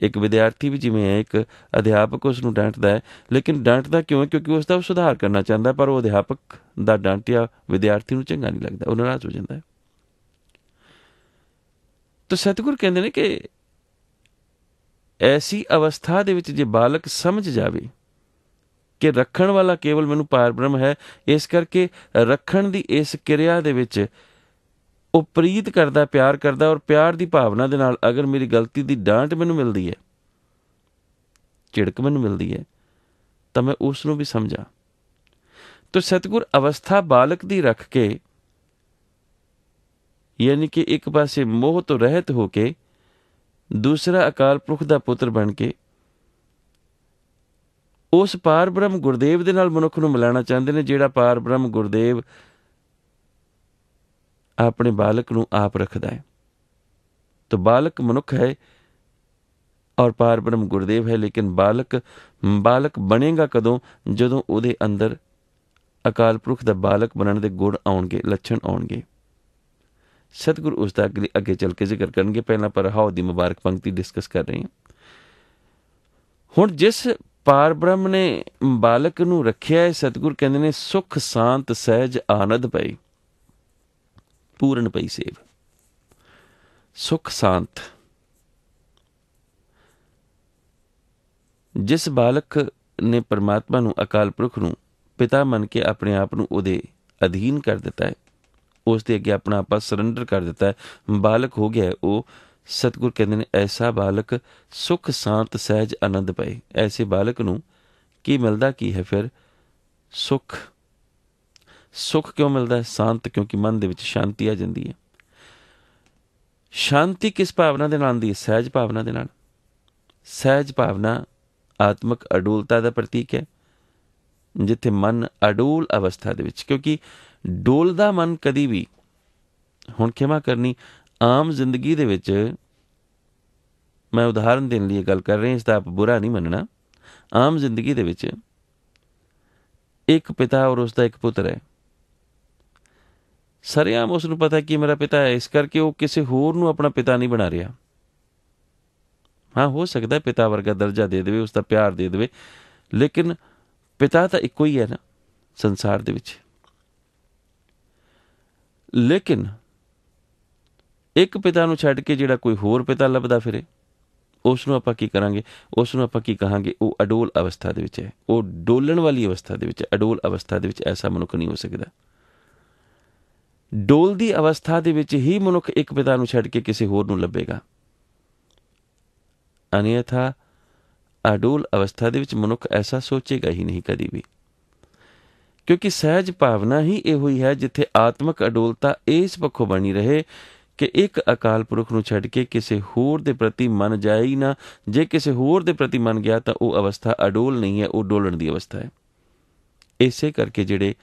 ਇੱਕ ਵਿਦਿਆਰਥੀ ਵੀ ਜਿਵੇਂ ਹੈ ਇੱਕ ਅਧਿਆਪਕ ਉਸ ਨੂੰ ਡਾਂਟਦਾ ਹੈ ਲੇਕਿਨ ਡਾਂਟਦਾ ਕਿਉਂ ਹੈ ਕਿਉਂਕਿ ਉਸ ਦਾ ਸੁਧਾਰ ਕਰਨਾ ਚਾਹੁੰਦਾ ਪਰ ਉਹ ਅਧਿਆਪਕ ਦਾ ਡਾਂਟਿਆ ਵਿਦਿਆਰਥੀ ਨੂੰ ਚੰਗਾ ਨਹੀਂ ਲੱਗਦਾ ਉਹ ਨਾਰਾਜ਼ ਹੋ ਜਾਂਦਾ ਹੈ ਤਾਂ ਸਤਿਗੁਰ ਕਹਿੰਦੇ ਨੇ ਕਿ ਐਸੀ ਅਵਸਥਾ ਦੇ ਵਿੱਚ ਜੇ ਬਾਲਕ ਸਮਝ ਜਾਵੇ ਕਿ ਰੱਖਣ ਵਾਲਾ ਕੇਵਲ ਮੈਨੂੰ ਪਰਬ੍ਰਹਮ ਹੈ ਇਸ ਕਰਕੇ ਰੱਖਣ ਦੀ ਇਸ ਕਿਰਿਆ ਦੇ ਵਿੱਚ ਉਹ ਪ੍ਰੀਤ ਕਰਦਾ ਪਿਆਰ ਕਰਦਾ ਔਰ ਪਿਆਰ ਦੀ ਭਾਵਨਾ ਦੇ ਨਾਲ ਅਗਰ ਮੇਰੀ ਗਲਤੀ ਦੀ ਡਾਂਟ ਮੈਨੂੰ ਮਿਲਦੀ ਹੈ ਝਿੜਕ ਮੈਨੂੰ ਮਿਲਦੀ ਹੈ ਤਾਂ ਮੈਂ ਉਸ ਨੂੰ ਵੀ ਸਮਝਾਂ ਤੋ ਸਤਗੁਰ ਅਵਸਥਾ ਬਾਲਕ ਦੀ ਰੱਖ ਕੇ ਯਾਨੀ ਕਿ ਇੱਕ ਪਾਸੇ ਮੋਹ ਤੋਂ ਰਹਿਤ ਹੋ ਕੇ ਦੂਸਰਾ ਅਕਾਲ ਪੁਰਖ ਦਾ ਪੁੱਤਰ ਬਣ ਕੇ ਉਸ ਪਾਰ ਬ੍ਰਹਮ ਗੁਰਦੇਵ ਦੇ ਨਾਲ ਮਨੁੱਖ ਨੂੰ ਮਿਲਾਉਣਾ ਚਾਹੁੰਦੇ ਨੇ ਜਿਹੜਾ ਪਾਰ ਬ੍ਰਹਮ ਗੁਰਦੇਵ ਆਪਣੇ ਬਾਲਕ ਨੂੰ ਆਪ ਰੱਖਦਾ ਹੈ ਤਾਂ ਬਾਲਕ ਮਨੁੱਖ ਹੈ ਔਰ ਪਾਰ ਬ੍ਰਹਮ ਗੁਰਦੇਵ ਹੈ ਲੇਕਿਨ ਬਾਲਕ ਬਾਲਕ ਬਣੇਗਾ ਕਦੋਂ ਜਦੋਂ ਉਹਦੇ ਅੰਦਰ ਅਕਾਲ ਪੁਰਖ ਦਾ ਬਾਲਕ ਬਣਨ ਦੇ ਗੁਣ ਆਉਣਗੇ ਲੱਛਣ ਆਉਣਗੇ ਸਤਿਗੁਰ ਉਸ ਦਾ ਅੱਗੇ ਚੱਲ ਕੇ ਜ਼ਿਕਰ ਕਰਨਗੇ ਪਹਿਲਾਂ ਪਰ ਹਾਉ ਦੀ ਮੁਬਾਰਕ ਪੰਕਤੀ ਡਿਸਕਸ ਕਰ ਰਹੇ ਹਾਂ ਹੁਣ ਜਿਸ ਪਾਰ ਬ੍ਰਹਮ ਨੇ ਬਾਲਕ ਨੂੰ ਰੱਖਿਆ ਹੈ ਸਤਿਗੁਰ ਕਹਿੰਦੇ ਨੇ ਸੁਖ ਸ਼ਾਂਤ ਸਹਿਜ ਆਨੰਦ ਪਈ ਪੂਰਨ ਪਈ ਸੇਵ ਸੁਖ ਸ਼ਾਂਤ ਜਿਸ ਬਾਲਕ ਨੇ ਪਰਮਾਤਮਾ ਨੂੰ ਅਕਾਲ ਪੁਰਖ ਨੂੰ ਪਿਤਾ ਮੰਨ ਕੇ ਆਪਣੇ ਆਪ ਨੂੰ ਉਹਦੇ ਅਧੀਨ ਕਰ ਦਿੱਤਾ ਹੈ ਉਸ ਦੇ ਅੱਗੇ ਆਪਣਾ ਆਪਾ ਸਰੈਂਡਰ ਕਰ ਦਿੱਤਾ ਬਾਲਕ ਹੋ ਗਿਆ ਉਹ ਸਤਗੁਰ ਕਹਿੰਦੇ ਨੇ ਐਸਾ ਬਾਲਕ ਸੁਖ ਸ਼ਾਂਤ ਸਹਿਜ ਆਨੰਦ ਪਏ ਐਸੇ ਬਾਲਕ ਨੂੰ ਕੀ ਮਿਲਦਾ ਕੀ ਹੈ ਫਿਰ ਸੁਖ ਸੁਖ ਕਿਉਂ ਮਿਲਦਾ ਹੈ ਸ਼ਾਂਤ ਕਿਉਂਕਿ ਮਨ ਦੇ ਵਿੱਚ ਸ਼ਾਂਤੀ ਆ ਜਾਂਦੀ ਹੈ ਸ਼ਾਂਤੀ ਕਿਸ ਭਾਵਨਾ ਦੇ ਨਾਲ ਆਉਂਦੀ ਹੈ ਸਹਿਜ ਭਾਵਨਾ ਦੇ ਨਾਲ ਸਹਿਜ ਭਾਵਨਾ ਆਤਮਿਕ ਅਡੋਲਤਾ ਦਾ ਪ੍ਰਤੀਕ ਹੈ ਜਿੱਥੇ ਮਨ ਅਡੋਲ ਅਵਸਥਾ ਦੇ ਵਿੱਚ ਕਿਉਂਕਿ ਡੋਲਦਾ ਮਨ ਕਦੀ ਵੀ ਹੁਣ ਖਿਮਾ ਕਰਨੀ ਆਮ ਜ਼ਿੰਦਗੀ ਦੇ ਵਿੱਚ ਮੈਂ ਉਦਾਹਰਨ ਦੇਣ ਲਈ ਗੱਲ ਕਰ ਰਿਹਾ ਇਸ ਦਾ ਆਪ ਬੁਰਾ ਨਹੀਂ ਮੰਨਣਾ ਆਮ ਜ਼ਿੰਦਗੀ ਦੇ ਵਿੱਚ ਇੱਕ ਪਿਤਾ ਔਰ ਉਸ ਦਾ ਇੱਕ ਪੁੱਤਰ ਹੈ ਸਰਿਆਮ ਉਸ ਨੂੰ ਪਤਾ ਕਿ ਮੇਰਾ ਪਿਤਾ ਹੈ ਇਸ ਕਰਕੇ ਉਹ ਕਿਸੇ ਹੋਰ ਨੂੰ ਆਪਣਾ ਪਿਤਾ ਨਹੀਂ ਬਣਾ ਰਿਹਾ ਹਾਂ ਹੋ ਸਕਦਾ ਪਿਤਾ ਵਰਗਾ ਦਰਜਾ ਦੇ ਦੇਵੇ ਉਸ ਦਾ ਪਿਆਰ ਦੇ ਦੇਵੇ ਲੇਕਿਨ ਪਿਤਾ ਤਾਂ ਇੱਕੋ ਹੀ ਹੈ ਨਾ ਸੰਸਾਰ ਦੇ ਵਿੱਚ ਲੇਕਿਨ ਇੱਕ ਪਿਤਾ ਨੂੰ ਛੱਡ ਕੇ ਜਿਹੜਾ ਕੋਈ ਹੋਰ ਪਿਤਾ ਲੱਭਦਾ ਫਿਰੇ ਉਸ ਨੂੰ ਆਪਾਂ ਕੀ ਕਰਾਂਗੇ ਉਸ ਨੂੰ ਆਪਾਂ ਕੀ ਕਹਾਂਗੇ ਉਹ ਅਡੋਲ ਅਵਸਥਾ ਦੇ ਵਿੱਚ ਹੈ ਉਹ ਡੋਲਣ ਵਾਲੀ ਅਵਸਥਾ ਦੇ ਵਿੱਚ ਅਡੋਲ ਅਵਸਥਾ ਦੇ ਵਿੱਚ ਐਸਾ ਮਨੁੱਖ ਨਹੀਂ ਹੋ ਸਕਦਾ ਡੋਲਦੀ ਅਵਸਥਾ ਦੇ ਵਿੱਚ ਹੀ ਮਨੁੱਖ ਇੱਕ ਪਿਤਾ ਨੂੰ ਛੱਡ ਕੇ ਕਿਸੇ ਹੋਰ ਨੂੰ ਲੱਭੇਗਾ ਅਨਿਯਥਾ ਅਡੋਲ ਅਵਸਥਾ ਦੇ ਵਿੱਚ ਮਨੁੱਖ ਐਸਾ ਸੋਚੇਗਾ ਹੀ ਨਹੀਂ ਕਦੀ ਵੀ ਕਿਉਂਕਿ ਸਹਿਜ ਭਾਵਨਾ ਹੀ ਇਹੋ ਹੀ ਹੈ ਜਿੱਥੇ ਆਤਮਿਕ ਅਡੋਲਤਾ ਇਸ ਪੱਖੋਂ ਬਣੀ ਰਹੇ ਕਿ ਇੱਕ ਅਕਾਲ ਪੁਰਖ ਨੂੰ ਛੱਡ ਕੇ ਕਿਸੇ ਹੋਰ ਦੇ ਪ੍ਰਤੀ ਮਨ ਜਾਏ ਨਾ ਜੇ ਕਿਸੇ ਹੋਰ ਦੇ ਪ੍ਰਤੀ ਮਨ ਗਿਆ ਤਾਂ ਉਹ ਅਵਸਥਾ ਅਡੋਲ ਨਹੀਂ ਹੈ ਉਹ ਡੋਲਣ ਦੀ ਅਵਸਥਾ ਹੈ ਇਸੇ ਕਰਕੇ ਜਿਹੜੇ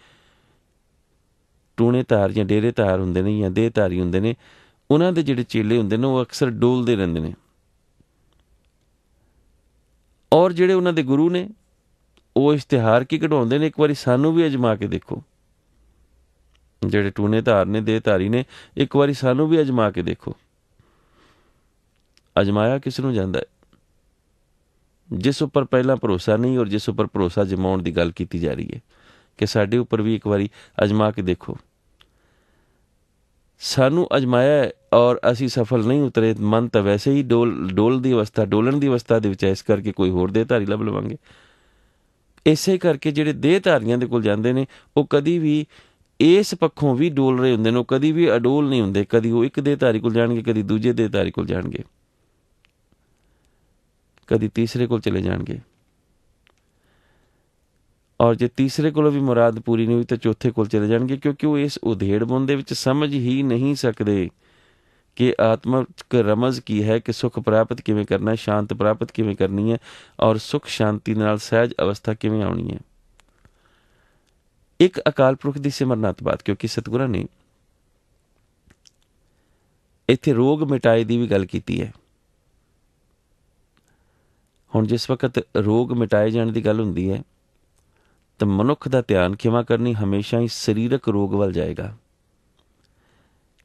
ਟੂਣੇ ਧਾਰ ਜਾਂ ਡੇਰੇ ਧਾਰ ਹੁੰਦੇ ਨੇ ਜਾਂ ਦੇਹ ਧਾਰੀ ਹੁੰਦੇ ਨੇ ਉਹਨਾਂ ਦੇ ਜਿਹੜੇ ਚੇਲੇ ਹੁੰਦੇ ਨੇ ਉਹ ਅਕਸਰ ਡੋਲਦੇ ਰਹਿੰਦੇ ਨੇ ਔਰ ਜਿਹੜੇ ਉਹਨਾਂ ਦੇ ਗੁਰੂ ਨੇ ਉਹ ਇਸ਼ਤਿਹਾਰ ਕੀ ਕਢਾਉਂਦੇ ਨੇ ਇੱਕ ਵਾਰੀ ਸਾਨੂੰ ਵੀ ਅਜਮਾ ਕੇ ਦੇਖੋ ਜਿਹੜੇ ਟੂਨੇ ਧਾਰ ਨੇ ਦੇ ਧਾਰੀ ਨੇ ਇੱਕ ਵਾਰੀ ਸਾਨੂੰ ਵੀ ਅਜਮਾ ਕੇ ਦੇਖੋ ਅਜਮਾਇਆ ਕਿਸ ਨੂੰ ਜਾਂਦਾ ਹੈ ਜਿਸ ਉੱਪਰ ਪਹਿਲਾਂ ਭਰੋਸਾ ਨਹੀਂ ਔਰ ਜਿਸ ਉੱਪਰ ਭਰੋਸਾ ਜਮਾਉਣ ਦੀ ਗੱਲ ਕੀਤੀ ਜਾ ਰਹੀ ਹੈ ਕਿ ਸਾਡੇ ਉੱਪਰ ਵੀ ਇੱਕ ਵਾਰੀ ਅਜਮਾ ਕੇ ਦੇਖੋ ਸਾਨੂੰ ਅਜਮਾਇਆ ਔਰ ਅਸੀਂ ਸਫਲ ਨਹੀਂ ਉਤਰੇ ਮਨ ਤਾਂ ਵੈਸੇ ਹੀ ਡੋਲ ਡੋਲ ਦੀ ਅਵਸਥਾ ਡੋਲਣ ਦੀ ਅਵਸਥਾ ਦੇ ਵਿੱਚ ਇਸ ਕਰਕੇ ਕੋਈ ਹੋਰ ਦੇ ਧਾਰੀ ਲੱਭ ਲਵਾਂਗੇ ਇਸੇ ਕਰਕੇ ਜਿਹੜੇ ਦੇਹਧਾਰੀਆਂ ਦੇ ਕੋਲ ਜਾਂਦੇ ਨੇ ਉਹ ਕਦੀ ਵੀ ਇਸ ਪੱਖੋਂ ਵੀ ਡੋਲ ਰਹੇ ਹੁੰਦੇ ਨੇ ਉਹ ਕਦੀ ਵੀ ਅਡੋਲ ਨਹੀਂ ਹੁੰਦੇ ਕਦੀ ਉਹ ਇੱਕ ਦੇਹਧਾਰੀ ਕੋਲ ਜਾਣਗੇ ਕਦੀ ਦੂਜੇ ਦੇਹਧਾਰੀ ਕੋਲ ਜਾਣਗੇ ਕਦੀ ਤੀਸਰੇ ਕੋਲ ਚਲੇ ਜਾਣਗੇ ਔਰ ਜੇ ਤੀਸਰੇ ਕੋਲ ਵੀ ਮੁਰਾਦ ਪੂਰੀ ਨਹੀਂ ਹੋਈ ਤਾਂ ਚੌਥੇ ਕੋਲ ਚਲੇ ਜਾਣਗੇ ਕਿਉਂਕਿ ਉਹ ਇਸ ਉਧੇੜ ਬੰਦੇ ਵਿੱਚ ਸਮਝ ਹੀ ਨਹੀਂ ਸਕਦੇ ਕਿ ਆਤਮਿਕ ਰਮਜ਼ ਕੀ ਹੈ ਕਿ ਸੁਖ ਪ੍ਰਾਪਤ ਕਿਵੇਂ ਕਰਨਾ ਹੈ ਸ਼ਾਂਤ ਪ੍ਰਾਪਤ ਕਿਵੇਂ ਕਰਨੀ ਹੈ ਔਰ ਸੁਖ ਸ਼ਾਂਤੀ ਨਾਲ ਸਹਿਜ ਅਵਸਥਾ ਕਿਵੇਂ ਆਉਣੀ ਹੈ ਇੱਕ ਅਕਾਲ ਪੁਰਖ ਦੀ ਸਿਮਰਨਾ ਬਾਤ ਕਿਉਂਕਿ ਸਤਿਗੁਰਾਂ ਨੇ ਇੱਥੇ ਰੋਗ ਮਿਟਾਏ ਦੀ ਵੀ ਗੱਲ ਕੀਤੀ ਹੈ ਹੁਣ ਜਿਸ ਵਕਤ ਰੋਗ ਮਿਟਾਏ ਜਾਣ ਦੀ ਗੱਲ ਹੁੰਦੀ ਹੈ ਤਾਂ ਮਨੁੱਖ ਦਾ ਧਿਆਨ ਕਿਵੇਂ ਕਰਨੀ ਹਮੇਸ਼ਾ ਹੀ ਸਰੀਰਕ ਰੋਗ ਵੱਲ ਜਾਏਗਾ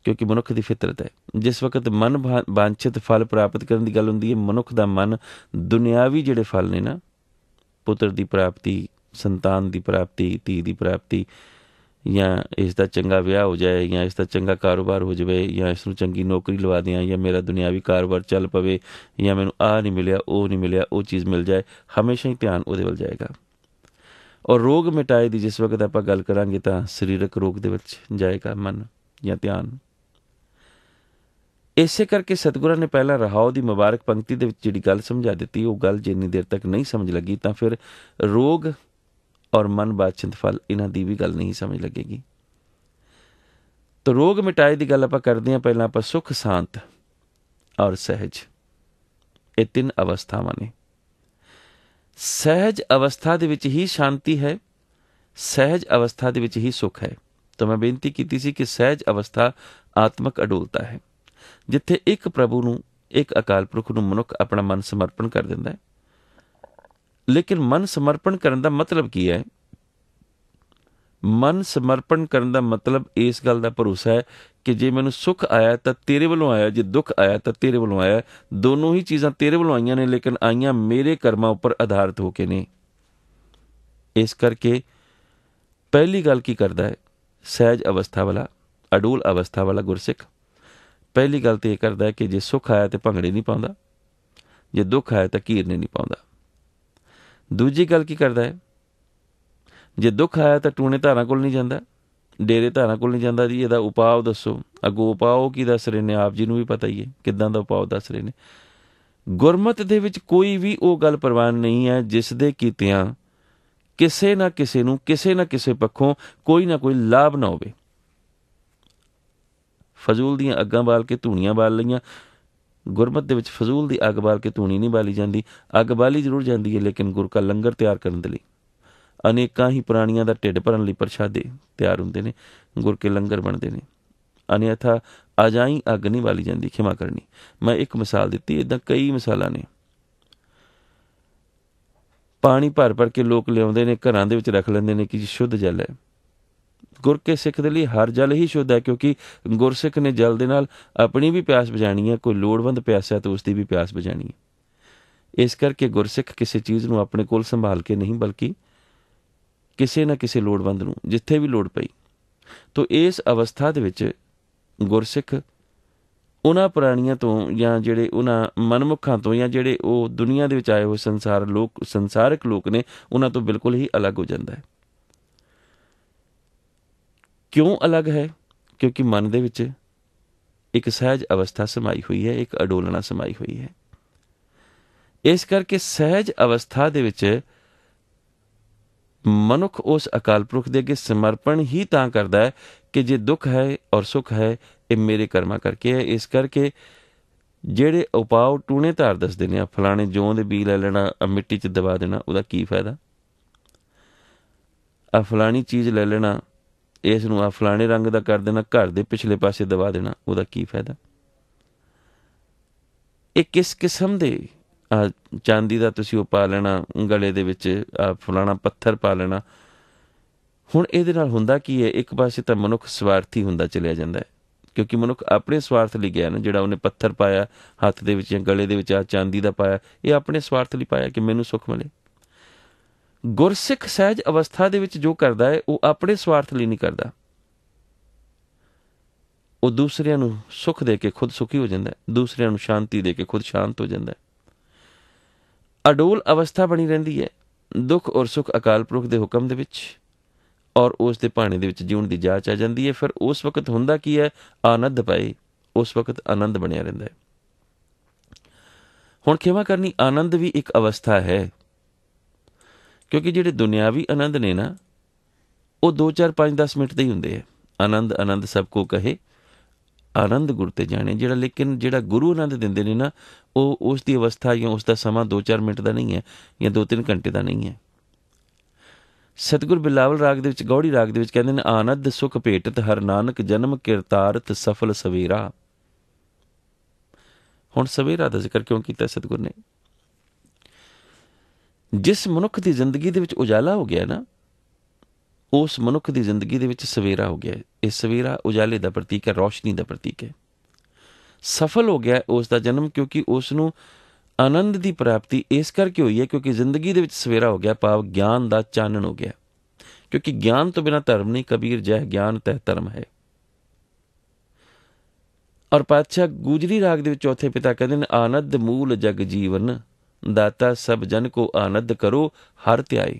ਕਿਉਂਕਿ ਮਨੁੱਖ ਦੀ ਫਿਤਰਤ ਹੈ ਜਿਸ ਵਕਤ ਮਨ ਬਾਂਛਿਤ ਫਲ ਪ੍ਰਾਪਤ ਕਰਨ ਦੀ ਗੱਲ ਹੁੰਦੀ ਹੈ ਮਨੁੱਖ ਦਾ ਮਨ ਦੁਨਿਆਵੀ ਜਿਹੜੇ ਫਲ ਨੇ ਨਾ ਪੁੱਤਰ ਦੀ ਪ੍ਰਾਪਤੀ ਸੰਤਾਨ ਦੀ ਪ੍ਰਾਪਤੀ ਧੀ ਦੀ ਪ੍ਰਾਪਤੀ ਜਾਂ ਇਸ ਦਾ ਚੰਗਾ ਵਿਆਹ ਹੋ ਜਾਏ ਜਾਂ ਇਸ ਦਾ ਚੰਗਾ ਕਾਰੋਬਾਰ ਹੋ ਜਾਵੇ ਜਾਂ ਇਸ ਨੂੰ ਚੰਗੀ ਨੌਕਰੀ ਲਵਾ ਦਿਆਂ ਜਾਂ ਮੇਰਾ ਦੁਨਿਆਵੀ ਕਾਰੋਬਾਰ ਚੱਲ ਪਵੇ ਜਾਂ ਮੈਨੂੰ ਆ ਨਹੀਂ ਮਿਲਿਆ ਉਹ ਨਹੀਂ ਮਿਲਿਆ ਉਹ ਚੀਜ਼ ਮਿਲ ਜਾਏ ਹਮੇਸ਼ਾ ਹੀ ਧਿਆਨ ਉਹਦੇ ਵੱਲ ਜਾਏਗਾ ਔਰ ਰੋਗ ਮਿਟਾਏ ਦੀ ਜਿਸ ਵਕਤ ਆਪਾਂ ਗੱਲ ਕਰਾਂਗੇ ਤਾਂ ਸਰੀਰਕ ਰੋਗ ਦੇ ਵਿੱਚ ਜਾਏਗਾ ਮਨ ਜਾਂ ਧਿਆਨ ਇਸੇ ਕਰਕੇ ਸਤਿਗੁਰਾਂ ਨੇ ਪਹਿਲਾਂ ਰਹਾਉ ਦੀ ਮੁਬਾਰਕ ਪੰਕਤੀ ਦੇ ਵਿੱਚ ਜਿਹੜੀ ਗੱਲ ਸਮਝਾ ਦਿੱਤੀ ਉਹ ਗੱਲ ਜਿੰਨੀ ਦੇਰ ਤੱਕ ਨਹੀਂ ਸਮਝ ਲੱਗੀ ਤਾਂ ਫਿਰ ਰੋਗ ਔਰ ਮਨ ਬਾਚਿੰਤ ਫਲ ਇਹਨਾਂ ਦੀ ਵੀ ਗੱਲ ਨਹੀਂ ਸਮਝ ਲੱਗੇਗੀ ਤਾਂ ਰੋਗ ਮਿਟਾਈ ਦੀ ਗੱਲ ਆਪਾਂ ਕਰਦੇ ਹਾਂ ਪਹਿਲਾਂ ਆਪਾਂ ਸੁਖ ਸ਼ਾਂਤ ਔਰ ਸਹਿਜ ਇਹ ਤਿੰਨ ਅਵਸਥਾਵਾਂ ਨੇ ਸਹਿਜ ਅਵਸਥਾ ਦੇ ਵਿੱਚ ਹੀ ਸ਼ਾਂਤੀ ਹੈ ਸਹਿਜ ਅਵਸਥਾ ਦੇ ਵਿੱਚ ਹੀ ਸੁਖ ਹੈ ਤਾਂ ਮੈਂ ਬੇਨਤੀ ਕੀਤੀ ਸੀ ਕਿ ਸਹਿਜ ਅਵਸਥਾ ਆਤਮਕ ਅਡੋਲਤਾ ਹੈ ਜਿੱਥੇ ਇੱਕ ਪ੍ਰਭੂ ਨੂੰ ਇੱਕ ਅਕਾਲ ਪੁਰਖ ਨੂੰ ਮਨੁੱਖ ਆਪਣਾ ਮਨ ਸਮਰਪਣ ਕਰ ਦਿੰਦਾ ਹੈ ਲੇਕਿਨ ਮਨ ਸਮਰਪਣ ਕਰਨ ਦਾ ਮਤਲਬ ਕੀ ਹੈ ਮਨ ਸਮਰਪਣ ਕਰਨ ਦਾ ਮਤਲਬ ਇਸ ਗੱਲ ਦਾ ਭਰੋਸਾ ਹੈ ਕਿ ਜੇ ਮੈਨੂੰ ਸੁੱਖ ਆਇਆ ਤਾਂ ਤੇਰੇ ਵੱਲੋਂ ਆਇਆ ਜੇ ਦੁੱਖ ਆਇਆ ਤਾਂ ਤੇਰੇ ਵੱਲੋਂ ਆਇਆ ਦੋਨੋਂ ਹੀ ਚੀਜ਼ਾਂ ਤੇਰੇ ਵੱਲੋਂ ਆਈਆਂ ਨੇ ਲੇਕਿਨ ਆਈਆਂ ਮੇਰੇ ਕਰਮਾਂ ਉੱਪਰ ਆਧਾਰਿਤ ਹੋ ਕੇ ਨੇ ਇਸ ਕਰਕੇ ਪਹਿਲੀ ਗੱਲ ਕੀ ਕਰਦਾ ਹੈ ਸਹਿਜ ਅਵਸਥਾ ਵਾਲਾ ਅਡੂਲ ਅਵਸਥਾ ਵਾਲਾ ਗੁਰਸਿੱਖ ਪਹਿਲੀ ਗੱਲ ਤੇ ਇਹ ਕਰਦਾ ਕਿ ਜੇ ਸੁੱਖ ਆਇਆ ਤੇ ਭੰਗੜੇ ਨਹੀਂ ਪਾਉਂਦਾ ਜੇ ਦੁੱਖ ਆਇਆ ਤਾਂ ਕੀਰਨੇ ਨਹੀਂ ਪਾਉਂਦਾ ਦੂਜੀ ਗੱਲ ਕੀ ਕਰਦਾ ਹੈ ਜੇ ਦੁੱਖ ਆਇਆ ਤਾਂ ਟੂਣੇ ਧਾਰਾਂ ਕੋਲ ਨਹੀਂ ਜਾਂਦਾ ਡੇਰੇ ਧਾਰਾਂ ਕੋਲ ਨਹੀਂ ਜਾਂਦਾ ਜੀ ਇਹਦਾ ਉਪਾਅ ਦੱਸੋ ਅਗੋ ਉਪਾਅ ਕੀ ਦੱਸ ਰਹੇ ਨੇ ਆਪ ਜੀ ਨੂੰ ਵੀ ਪਤਾ ਹੀ ਹੈ ਕਿਦਾਂ ਦਾ ਉਪਾਅ ਦੱਸ ਰਹੇ ਨੇ ਗੁਰਮਤ ਦੇ ਵਿੱਚ ਕੋਈ ਵੀ ਉਹ ਗੱਲ ਪ੍ਰਵਾਨ ਨਹੀਂ ਹੈ ਜਿਸ ਦੇ ਕੀਤਿਆਂ ਕਿਸੇ ਨਾ ਕਿਸੇ ਨੂੰ ਕਿਸੇ ਨਾ ਕਿਸੇ ਪੱਖੋਂ ਕੋਈ ਨਾ ਕੋਈ ਲਾਭ ਨਾ ਹੋਵੇ ਫਜ਼ੂਲ ਦੀਆਂ ਅੱਗਾਂ ਬਾਲ ਕੇ ਧੂਣੀਆਂ ਬਾਲ ਲਈਆਂ ਗੁਰਮਤ ਦੇ ਵਿੱਚ ਫਜ਼ੂਲ ਦੀ ਅੱਗ ਬਾਲ ਕੇ ਧੂਣੀ ਨਹੀਂ ਬਾਲੀ ਜਾਂਦੀ ਅੱਗ ਬਾਲੀ ਜ਼ਰੂਰ ਜਾਂਦੀ ਹੈ ਲੇਕਿਨ ਗੁਰ ਕਾ ਲੰਗਰ ਤਿਆਰ ਕਰਨ ਦੇ ਲਈ ਅਨੇਕਾਂ ਹੀ ਪ੍ਰਾਣੀਆਂ ਦਾ ਢਿੱਡ ਭਰਨ ਲਈ ਪ੍ਰਸ਼ਾਦੇ ਤਿਆਰ ਹੁੰਦੇ ਨੇ ਗੁਰ ਕੇ ਲੰਗਰ ਬਣਦੇ ਨੇ ਅਨਿਆਥਾ ਅਜਾਈ ਅੱਗ ਨਹੀਂ ਬਾਲੀ ਜਾਂਦੀ ਖਿਮਾ ਕਰਨੀ ਮੈਂ ਇੱਕ ਮਿਸਾਲ ਦਿੱਤੀ ਇਦਾਂ ਕਈ ਮਿਸਾਲਾਂ ਨੇ ਪਾਣੀ ਭਰ ਭਰ ਕੇ ਲੋਕ ਲਿਆਉਂਦੇ ਨੇ ਘਰਾਂ ਦੇ ਵਿੱਚ ਰੱਖ ਲੈਂਦੇ ਨੇ ਕਿ ਜੀ ਸ਼ੁੱਧ ਜਲ ਹੈ ਗੁਰ ਕੇ ਸਿੱਖ ਦੇ ਲਈ ਹਰ ਜਲ ਹੀ ਸ਼ੁੱਧ ਹੈ ਕਿਉਂਕਿ ਗੁਰਸਿੱਖ ਨੇ ਜਲ ਦੇ ਨਾਲ ਆਪਣੀ ਵੀ ਪਿਆਸ ਬੁਝਾਣੀ ਹੈ ਕੋਈ ਲੋੜਵੰਦ ਪਿਆਸਾ ਤਾਂ ਉਸ ਦੀ ਵੀ ਪਿਆਸ ਬੁਝਾਣੀ ਹੈ ਇਸ ਕਰਕੇ ਗੁਰਸਿੱਖ ਕਿਸੇ ਚੀਜ਼ ਨੂੰ ਆਪਣੇ ਕੋਲ ਸੰਭਾਲ ਕੇ ਨਹੀਂ ਬਲਕਿ ਕਿਸੇ ਨਾ ਕਿਸੇ ਲੋੜਵੰਦ ਨੂੰ ਜਿੱਥੇ ਵੀ ਲੋੜ ਪਈ ਤੋਂ ਇਸ ਅਵਸਥਾ ਦੇ ਵਿੱਚ ਗੁਰਸਿੱਖ ਉਹਨਾਂ ਪੁਰਾਣੀਆਂ ਤੋਂ ਜਾਂ ਜਿਹੜੇ ਉਹਨਾਂ ਮਨਮੁਖਾਂ ਤੋਂ ਜਾਂ ਜਿਹੜੇ ਉਹ ਦੁਨੀਆ ਦੇ ਵਿੱਚ ਆਏ ਹੋਏ ਸੰਸਾਰ ਲੋਕ ਸੰਸਾਰਿਕ ਲੋਕ ਨੇ ਉਹਨਾਂ ਤੋਂ ਬਿਲਕੁਲ ਹੀ ਅਲੱਗ ਹੋ ਜਾਂਦਾ ਹੈ ਕਿਉਂ ਅਲੱਗ ਹੈ ਕਿਉਂਕਿ ਮਨ ਦੇ ਵਿੱਚ ਇੱਕ ਸਹਿਜ ਅਵਸਥਾ ਸਮਾਈ ਹੋਈ ਹੈ ਇੱਕ ਅਡੋਲਣਾ ਸਮਾਈ ਹੋਈ ਹੈ ਇਸ ਕਰਕੇ ਸਹਿਜ ਅਵਸਥਾ ਦੇ ਵਿੱਚ ਮਨੁੱਖ ਉਸ ਅਕਾਲ ਪੁਰਖ ਦੇ ਅੱਗੇ ਸਮਰਪਣ ਹੀ ਤਾਂ ਕਰਦਾ ਹੈ ਕਿ ਜੇ ਦੁੱਖ ਹੈ ਔਰ ਸੁਖ ਹੈ ਇਹ ਮੇਰੇ ਕਰਮਾ ਕਰਕੇ ਹੈ ਇਸ ਕਰਕੇ ਜਿਹੜੇ ਉਪਾਅ ਟੂਣੇ ਧਾਰ ਦੱਸਦੇ ਨੇ ਆ ਫਲਾਣੇ ਜੋਂ ਦੇ ਬੀ ਲੈ ਲੈਣਾ ਮਿੱਟੀ 'ਚ ਦਬਾ ਦੇਣਾ ਉਹਦਾ ਕੀ ਫਾਇਦਾ ਆ ਫਲਾਣੀ ਚੀਜ਼ ਲੈ ਲੈਣਾ ਇਸ ਨੂੰ ਆ ਫਲਾਣੇ ਰੰਗ ਦਾ ਕਰ ਦੇਣਾ ਘਰ ਦੇ ਪਿਛਲੇ ਪਾਸੇ ਦਵਾ ਦੇਣਾ ਉਹਦਾ ਕੀ ਫਾਇਦਾ ਇਹ ਕਿਸ ਕਿਸਮ ਦੇ ਚਾਂਦੀ ਦਾ ਤੁਸੀਂ ਉਹ ਪਾ ਲੈਣਾ ਗਲੇ ਦੇ ਵਿੱਚ ਫਲਾਣਾ ਪੱਥਰ ਪਾ ਲੈਣਾ ਹੁਣ ਇਹਦੇ ਨਾਲ ਹੁੰਦਾ ਕੀ ਹੈ ਇੱਕ ਪਾਸੇ ਤਾਂ ਮਨੁੱਖ ਸਵਾਰਥੀ ਹੁੰਦਾ ਚਲਿਆ ਜਾਂਦਾ ਹੈ ਕਿਉਂਕਿ ਮਨੁੱਖ ਆਪਣੇ ਸਵਾਰਥ ਲਈ ਗਿਆ ਨਾ ਜਿਹੜਾ ਉਹਨੇ ਪੱਥਰ ਪਾਇਆ ਹੱਥ ਦੇ ਵਿੱਚ ਜਾਂ ਗਲੇ ਦੇ ਵਿੱਚ ਆ ਚਾਂਦੀ ਦਾ ਪਾਇਆ ਇਹ ਆਪਣੇ ਸਵਾਰਥ ਲਈ ਪਾਇਆ ਕਿ ਮੈਨੂੰ ਸੁੱਖ ਮਿਲੇ ਗੁਰਸਿੱਖ ਸਹਿਜ ਅਵਸਥਾ ਦੇ ਵਿੱਚ ਜੋ ਕਰਦਾ ਹੈ ਉਹ ਆਪਣੇ ਸਵਾਰਥ ਲਈ ਨਹੀਂ ਕਰਦਾ ਉਹ ਦੂਸਰਿਆਂ ਨੂੰ ਸੁੱਖ ਦੇ ਕੇ ਖੁਦ ਸੁਖੀ ਹੋ ਜਾਂਦਾ ਹੈ ਦੂਸਰਿਆਂ ਨੂੰ ਸ਼ਾਂਤੀ ਦੇ ਕੇ ਖੁਦ ਸ਼ਾਂਤ ਹੋ ਜਾਂਦਾ ਹੈ ਅਡੋਲ ਅਵਸਥਾ ਬਣੀ ਰਹਿੰਦੀ ਹੈ ਦੁੱਖ ਔਰ ਸੁਖ ਅਕਾਲ ਪੁਰਖ ਦੇ ਹੁਕਮ ਦੇ ਵਿੱਚ ਔਰ ਉਸ ਦੇ ਭਾਣੇ ਦੇ ਵਿੱਚ ਜੀਉਣ ਦੀ ਜਾਚ ਆ ਜਾਂਦੀ ਹੈ ਫਿਰ ਉਸ ਵਕਤ ਹੁੰਦਾ ਕੀ ਹੈ ਆਨੰਦ ਪਾਈ ਉਸ ਵਕਤ ਆਨੰਦ ਬਣਿਆ ਰਹਿੰਦਾ ਹੈ ਹੁਣ ਕਿਵਾ ਕਰਨੀ ਆਨੰਦ ਵੀ ਇੱਕ ਅਵਸਥਾ ਹੈ ਕਿਉਂਕਿ ਜਿਹੜੇ ਦੁਨਿਆਵੀ ਆਨੰਦ ਨੇ ਨਾ ਉਹ 2 4 5 10 ਮਿੰਟ ਦੇ ਹੀ ਹੁੰਦੇ ਆ ਆਨੰਦ ਆਨੰਦ ਸਭ ਕੋ ਕਹੇ ਆਨੰਦ ਗੁਰ ਤੇ ਜਾਣੇ ਜਿਹੜਾ ਲੇਕਿਨ ਜਿਹੜਾ ਗੁਰੂ ਆਨੰਦ ਦਿੰਦੇ ਨੇ ਨਾ ਉਹ ਉਸ ਦੀ ਅਵਸਥਾ ਜਾਂ ਉਸ ਦਾ ਸਮਾਂ 2-4 ਮਿੰਟ ਦਾ ਨਹੀਂ ਹੈ ਜਾਂ 2-3 ਘੰਟੇ ਦਾ ਨਹੀਂ ਹੈ ਸਤਗੁਰ ਬਿਲਾਵਲ ਰਾਗ ਦੇ ਵਿੱਚ ਗੌੜੀ ਰਾਗ ਦੇ ਵਿੱਚ ਕਹਿੰਦੇ ਨੇ ਆਨੰਦ ਸੁਖ ਭੇਟਤ ਹਰ ਨਾਨਕ ਜਨਮ ਕਿਰਤਾਰਤ ਸਫਲ ਸਵੇਰਾ ਹੁਣ ਸਵੇਰਾ ਦਾ ਜ਼ਿਕਰ ਕਿਉਂ ਕੀਤਾ ਸਤਗੁਰ ਨੇ ਜਿਸ ਮਨੁੱਖ ਦੀ ਜ਼ਿੰਦਗੀ ਦੇ ਵਿੱਚ ਉਜਾਲਾ ਹੋ ਗਿਆ ਨਾ ਉਸ ਮਨੁੱਖ ਦੀ ਜ਼ਿੰਦਗੀ ਦੇ ਵਿੱਚ ਸਵੇਰਾ ਹੋ ਗਿਆ ਇਹ ਸਵੇਰਾ ਉਜਾਲੇ ਦਾ ਪ੍ਰਤੀਕ ਹੈ ਰੋਸ਼ਨੀ ਦਾ ਪ੍ਰਤੀਕ ਹੈ ਸਫਲ ਹੋ ਗਿਆ ਉਸ ਦਾ ਜਨਮ ਕਿਉਂਕਿ ਉਸ ਨੂੰ ਆਨੰਦ ਦੀ ਪ੍ਰਾਪਤੀ ਇਸ ਕਰਕੇ ਹੋਈ ਹੈ ਕਿਉਂਕਿ ਜ਼ਿੰਦਗੀ ਦੇ ਵਿੱਚ ਸਵੇਰਾ ਹੋ ਗਿਆ ਭਾਵ ਗਿਆਨ ਦਾ ਚਾਨਣ ਹੋ ਗਿਆ ਕਿਉਂਕਿ ਗਿਆਨ ਤੋਂ ਬਿਨਾ ਧਰਮ ਨਹੀਂ ਕਬੀਰ ਜਹ ਗਿਆਨ ਤਹਿ ਧਰਮ ਹੈ ਔਰ ਪਾਤਸ਼ਾਹ ਗੂਜਰੀ ਰਾਗ ਦੇ ਵਿੱਚ ਚੌਥੇ ਪਿਤਾ ਕਹਿੰਦੇ ਨੇ ਆਨੰਦ ਮੂਲ ਜਗ ਜੀਵਨ ਦਾਤਾ ਸਭ ਜਨ ਕੋ ਆਨੰਦ ਕਰੋ ਹਰ ਧਿਆਈ